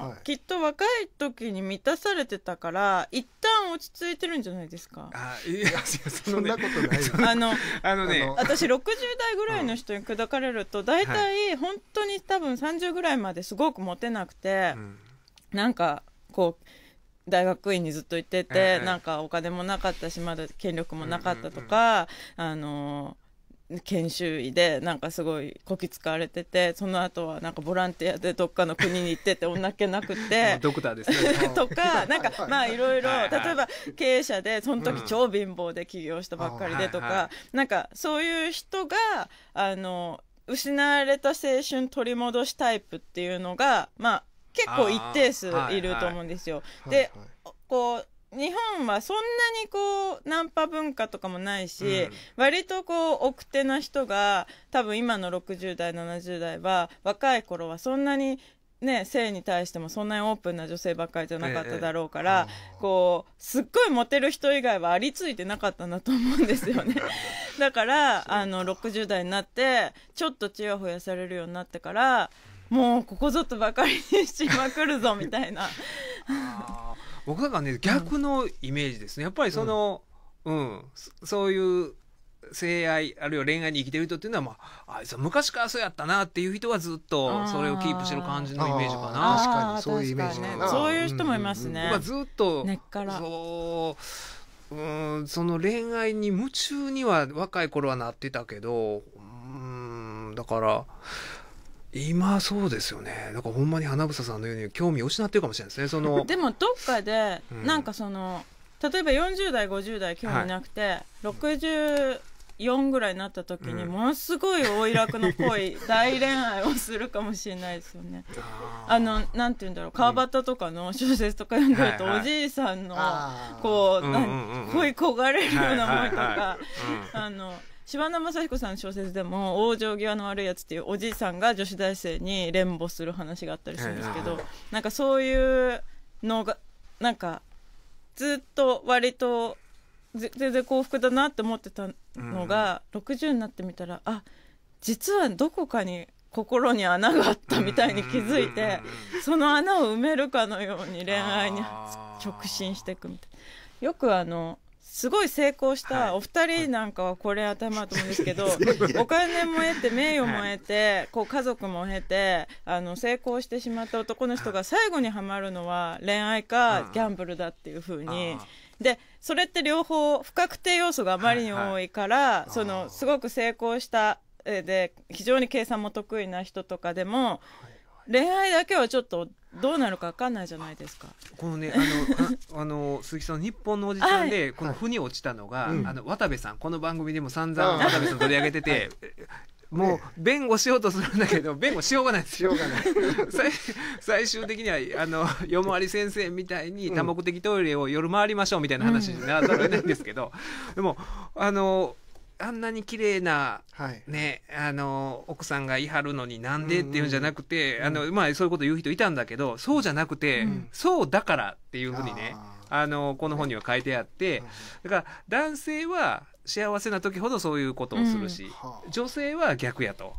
もきっと若い時に満たされてたから、はい、一旦落ち着いてるんじゃないですかあいやそんなことないあのあのね私60代ぐらいの人に砕かれると大体本当に多分30ぐらいまですごくモテなくて、うなんかこう大学院にずっと行ってて、なんかお金もなかったしまだ権力もなかったとか、あのー研修医でなんかすごいこき使われててその後はなんかボランティアでどっかの国に行ってて女なけなくて ドクターです、ね、とかなんかまあいろいろ例えば経営者でその時超貧乏で起業したばっかりでとか、うん、なんかそういう人があの失われた青春取り戻しタイプっていうのがまあ結構一定数いると思うんですよ。でこう日本はそんなにこうナンパ文化とかもないし、うん、割とこう奥手な人が多分今の60代70代は若い頃はそんなにね、性に対してもそんなにオープンな女性ばっかりじゃなかっただろうから、ええ、こうすっごいモテる人以外はありついてなかったんだと思うんですよね だからあの60代になってちょっとちやほやされるようになってからもうここぞとばかりにしまくるぞみたいな僕がね逆のイメージですねやっぱりその、うん、うん、そういう性愛あるいは恋愛に生きてる人っていうのは、まあ、あいつは昔からそうやったなっていう人はずっとそれをキープしてる感じのイメージかな確かにそういうイメージねそういう人もいますね、うん、ずっと根っからそううんその恋愛に夢中には若い頃はなってたけどうんだから今そうですよねなんかほんまに花房さんのように興味を失ってるかもしれないですねその でもどっかで、なんかその例えば40代50代興味なくて、はい、6 4ぐらいになった時にものすごい大いらくの恋、大恋愛をするかもしれないですよね。あのなんて言うんだろう川端とかの小説とか読んでると、おじいさんのこう、恋焦がれるようなものとか、あの。柴田雅彦さんの小説でも「往生際の悪いやつ」っていうおじいさんが女子大生に連母する話があったりするんですけどなんかそういうのがなんかずっと割と全然幸福だなって思ってたのが、うん、60になってみたらあ実はどこかに心に穴があったみたいに気づいて、うん、その穴を埋めるかのように恋愛に直進していくみたいな。よくあのすごい成功したお二人なんかはこれ当と思うんですけど、お金も得て名誉も得て、こう家族も経てあの成功してしまった男の人が最後にはまるのは恋愛かギャンブルだっていうふうに。でそれって両方不確定要素があまりに多いから、そのすごく成功したで非常に計算も得意な人とかでも恋愛だけはちょっとどうなるかわかんないじゃないですか。このね、あの、あ の、鈴木さん、日本のおじさんで、この腑に落ちたのが、はい、あの、渡部さん、この番組でも散々渡部さん取り上げてて。もう弁護しようとするんだけど弁護しようがないしようがない 最終的にはあの夜回り先生みたいに多目的トイレを夜回りましょうみたいな話にならざるないんですけど、でもあのあんなに綺麗な、はい、ね、あの、奥さんがいはるのになんでっていうんじゃなくて、うん、あの、まあ、そういうこと言う人いたんだけど、そうじゃなくて、うん、そうだからっていうふうにね、あの、この本には書いてあって、だから男性は幸せな時ほどそういうことをするし、女性は逆やと。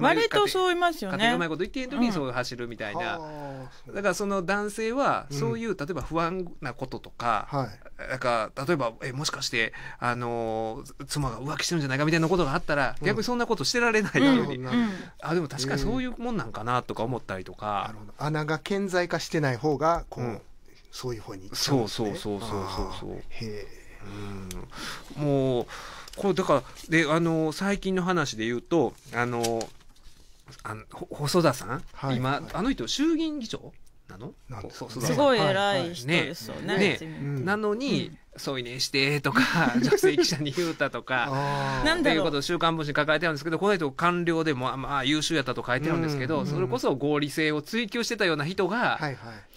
ま割とそう言いますよねうまいこと言ってへん時にそう走るみたいな、うん、だからその男性はそういう、うん、例えば不安なこととか、はい、なんか例えばえもしかしてあの妻が浮気してるんじゃないかみたいなことがあったら、うん、逆にそんなことしてられないように、あでも確かにそういうもんなんかなとか思ったりとか、穴が顕在化してない方がこう、そういう方に、ね、そうそうそうそうそうそうへえもうこれだからであの最近の話で言うとあのあの細田さん、はい、今、あの人衆議院議長なのすごい偉い人ですよね。ねなのに、添い寝してとか 女性記者に言うたとかっていうことを「週刊文春」に書かれてるんですけどこの人官僚でもまあ優秀やったと書いてるんですけど、うん、それこそ合理性を追求してたような人が、はいはい、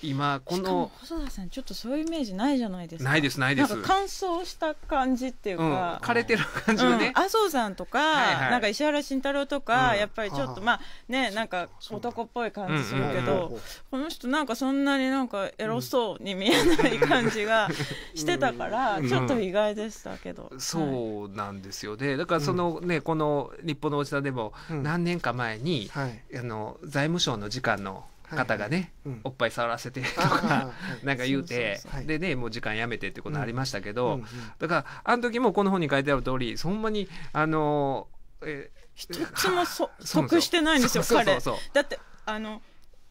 今この細田さんちょっとそういうイメージないじゃないですかないですないです乾燥した感じっていうか、うん、枯れてる感じね、うん、麻生さんとか、はいはい、なんか石原慎太郎とか、やっぱりちょっとまあねなんか男っぽい感じするけど、この人なんかそんなになんかエロそうに見えない感じがしてたからからちょっと意外でしたけど、うん、そうなんですよねだからそのね、うん、この「日本のおじさん」でも何年か前に、はい、あの財務省の次官の方がね、はいはい、おっぱい触らせてとか、なんか言うてでねもう時間やめてってことありましたけど、うんうんうん、だからあの時もこの本に書いてある通りほんまにあのえ一つもそ 得してないんですよ彼だってあの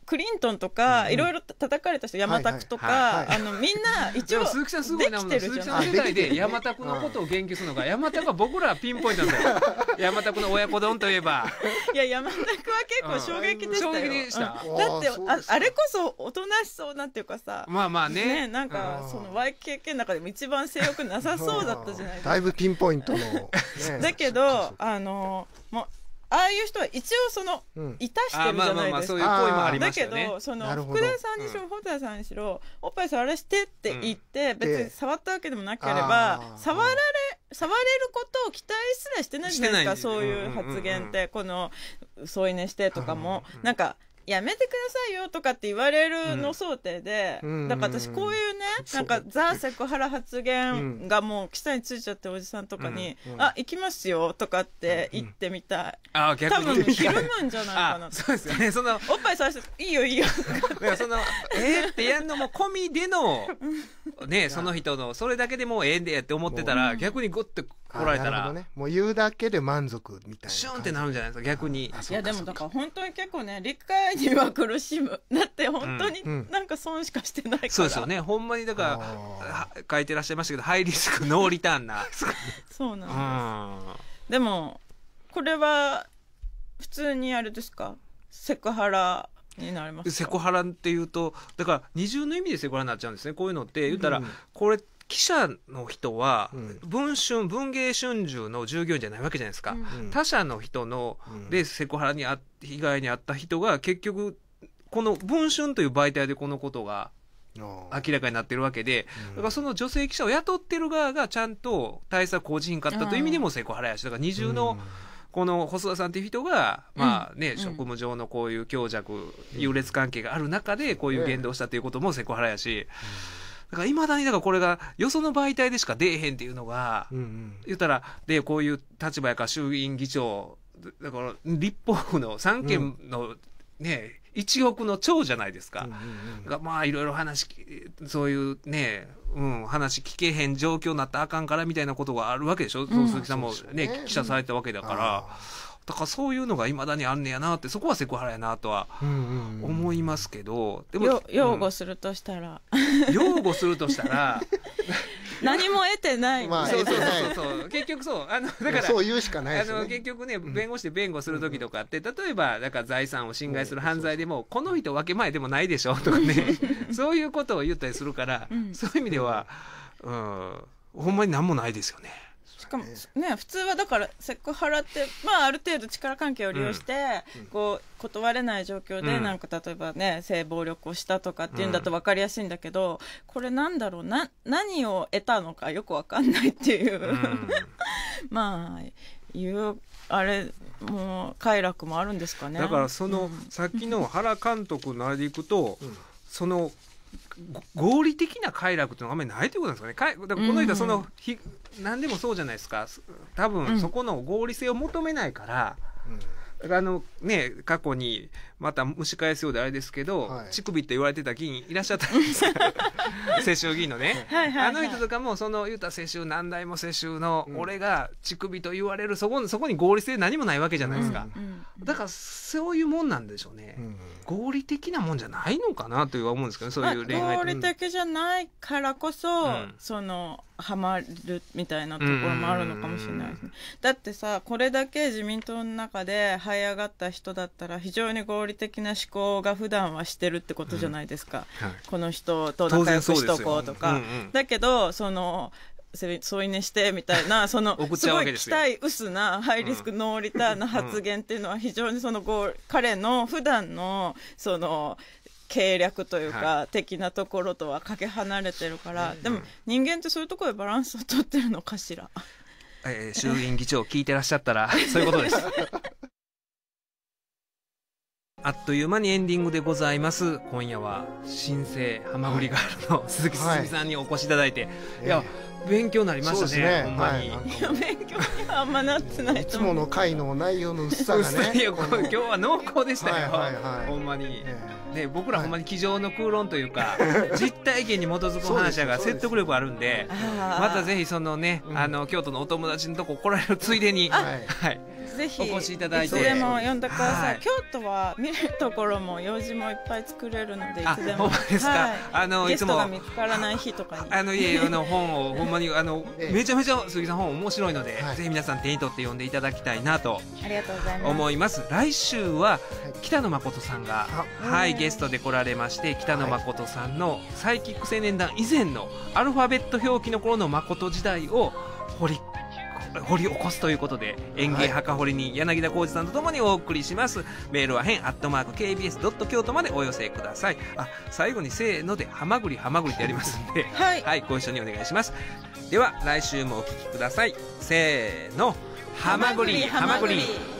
クリントンとかいろいろ叩かれた人山田区とかあのみんな一応鈴木さんすごいな鈴木さんの世代で 山田区のことを言及するのが山田区は僕らはピンポイントなんだよ 山田区の親子丼といえばいや山田区は結構衝撃でしただってああれこそおとなしそうなんていうかさまあまあねなんかその YKK の中でも一番性欲なさそうだったじゃないですかだいぶピンポイントの だけどあのもうああいう人は一応その、いたしてるじゃないですか。だけどその福田さんにしろ、う田さんにしろおっぱい触らしてって言って、別に触ったわけでもなければ触られ触れることを期待すらしてないじゃないですかそういう発言って、この添い寝してとかも、なんか。やめてくださいよとかって言われるの想定で、うん、だから私こういうね、うん、なんかザ・セクハラ発言がもう記者についちゃっておじさんとかに「うん、あ行きますよ」とかって言ってみたい、あ逆に多分ひるむんじゃないかなそうですよねそのおっぱいさせいいよいいよ」だその「えー、ってやるのも込みでのねその人のそれだけでもええんで」やって思ってたら逆にゴッと来られたら、ね、もう言うだけで満足みたいなシュンってなるんじゃないですか逆にいやでもだから本当に結構ね理解には苦しむだって本当になんか損しかしてないから、うんうん、そうですよねほんまにだから書いてらっしゃいましたけどハイリスクノーリターンなそうなんです、うん、でもこれは普通にあれですかセクハラになりますセクハラっていうとだから二重の意味でセクハラになっちゃうんですねこういうのって言ったら、これって記者の人は、文春、うん、文芸春秋の従業員じゃないわけじゃないですか。うん、他社の人の、で、セクハラにあ、被害に遭った人が、結局、この文春という媒体でこのことが明らかになってるわけで、だからその女性記者を雇ってる側がちゃんと対策講じひったという意味でもセクハラやし、だから二重の、この細田さんという人が、まあね、職務上のこういう強弱、優劣関係がある中で、こういう言動をしたということもセクハラやし、だからいまだにだからこれがよその媒体でしか出えへんっていうのが、うんうん、言ったらでこういう立場やから衆議院議長だから立法府の三権の、ね一億の長じゃないですか。うん、うん、まあいろいろ話そういうねうん、話聞けへん状況になったらあかんからみたいなことがあるわけでしょ、うん、鈴木さんもね、ね、記者されたわけだから。だからそういうのがいまだにあんねやなってそこはセクハラやなとは思いますけど、でも擁護するとしたら、擁護するとしたら 何も得てない、そうそうそうそう結局そうあのだからそう言うしかない、あの結局ね弁護士で弁護する時とかって、うん、例えばだから財産を侵害する犯罪でも、うん、この人分け前でもないでしょとかね そういうことを言ったりするから、うん、そういう意味では、うん、ほんまに何もないですよね。しかもね普通はだからセクハラってまあある程度力関係を利用して、こう断れない状況で、なんか例えばね性暴力をしたとかっていうんだと分かりやすいんだけど、これなんだろうな何を得たのかよく分かんないっていう、まあいうあれもう快楽もあるんですかねだからその、さっきの原監督のあれでいくと、その合理的な快楽というのがあんまりないということなんですかね。かだからこの間その、うん、何でもそうじゃないですか多分そこの合理性を求めないから。うん、あのね過去にまた蒸し返すようであれですけど、はい、乳首って言われてた議員いらっしゃったんですか世襲議員のね、はいはい、あの人とかもその言うた世襲何代も世襲の、俺が乳首と言われるそこそこに合理性何もないわけじゃないですか、うん、だからそういうもんなんでしょうね、うん、合理的なもんじゃないのかなとは思うんですけど、ね、そういう恋愛合理的じゃないからこそ、そのハマるみたいなところもあるのかもしれないですねだってさこれだけ自民党の中で這い上がった人だったら非常に合理理的な思考が普段はしてるってことじゃないですか、うんはい、この人と仲良くしとこうとか、うんうん、だけどその添い寝してみたいな そのすごい期待薄なハイリスクノーリターンな発言っていうのは非常にそのう彼の普段のその計略というか、的なところとはかけ離れてるから、でも人間ってそういうところでバランスを取ってるのかしら。えー、衆議院議長聞いてらっしゃったらそういうことです。あっという間にエンディングでございます。今夜は新生ハマグリガールの鈴木すみさんにお越しいただいて、はい、いや、えー勉強になりましたねねほんまに、はい、いや勉強にはあんまなってないいつもの会の内容の薄さがね いや今日は濃厚でしたよ、はいはいはい、ほんまに、ね、僕らほんまに机上の空論というか、実体験に基づく話者が説得力あるんでまたぜひそのね、うん、あの京都のお友達のとこ来られるついでに、はい、はい、ぜひお越しいただいていつでも呼んでください、はい、京都は見るところも用事もいっぱい作れるのでいつでもあのいつもゲストが見つからない日とかにあのいえあの本をほんまにあの、ええ、めちゃめちゃ鈴木さん本面白いので、はい、ぜひ皆さん手に取って読んでいただきたいなとありがとうございます思います来週は北野誠さんがはい、ゲストで来られまして北野誠さんのサイキック青年団以前のアルファベット表記の頃の誠時代を掘り掘り起こすということで園芸墓掘りに柳田浩二さんとともにお送りします、はい、メールは変アットマーク KBS ドット京都までお寄せくださいあ最後にせーのでハマグリハマグリってやりますんで はい、はい、ご一緒にお願いしますでは来週もお聴きくださいせーのハマグリハマグリ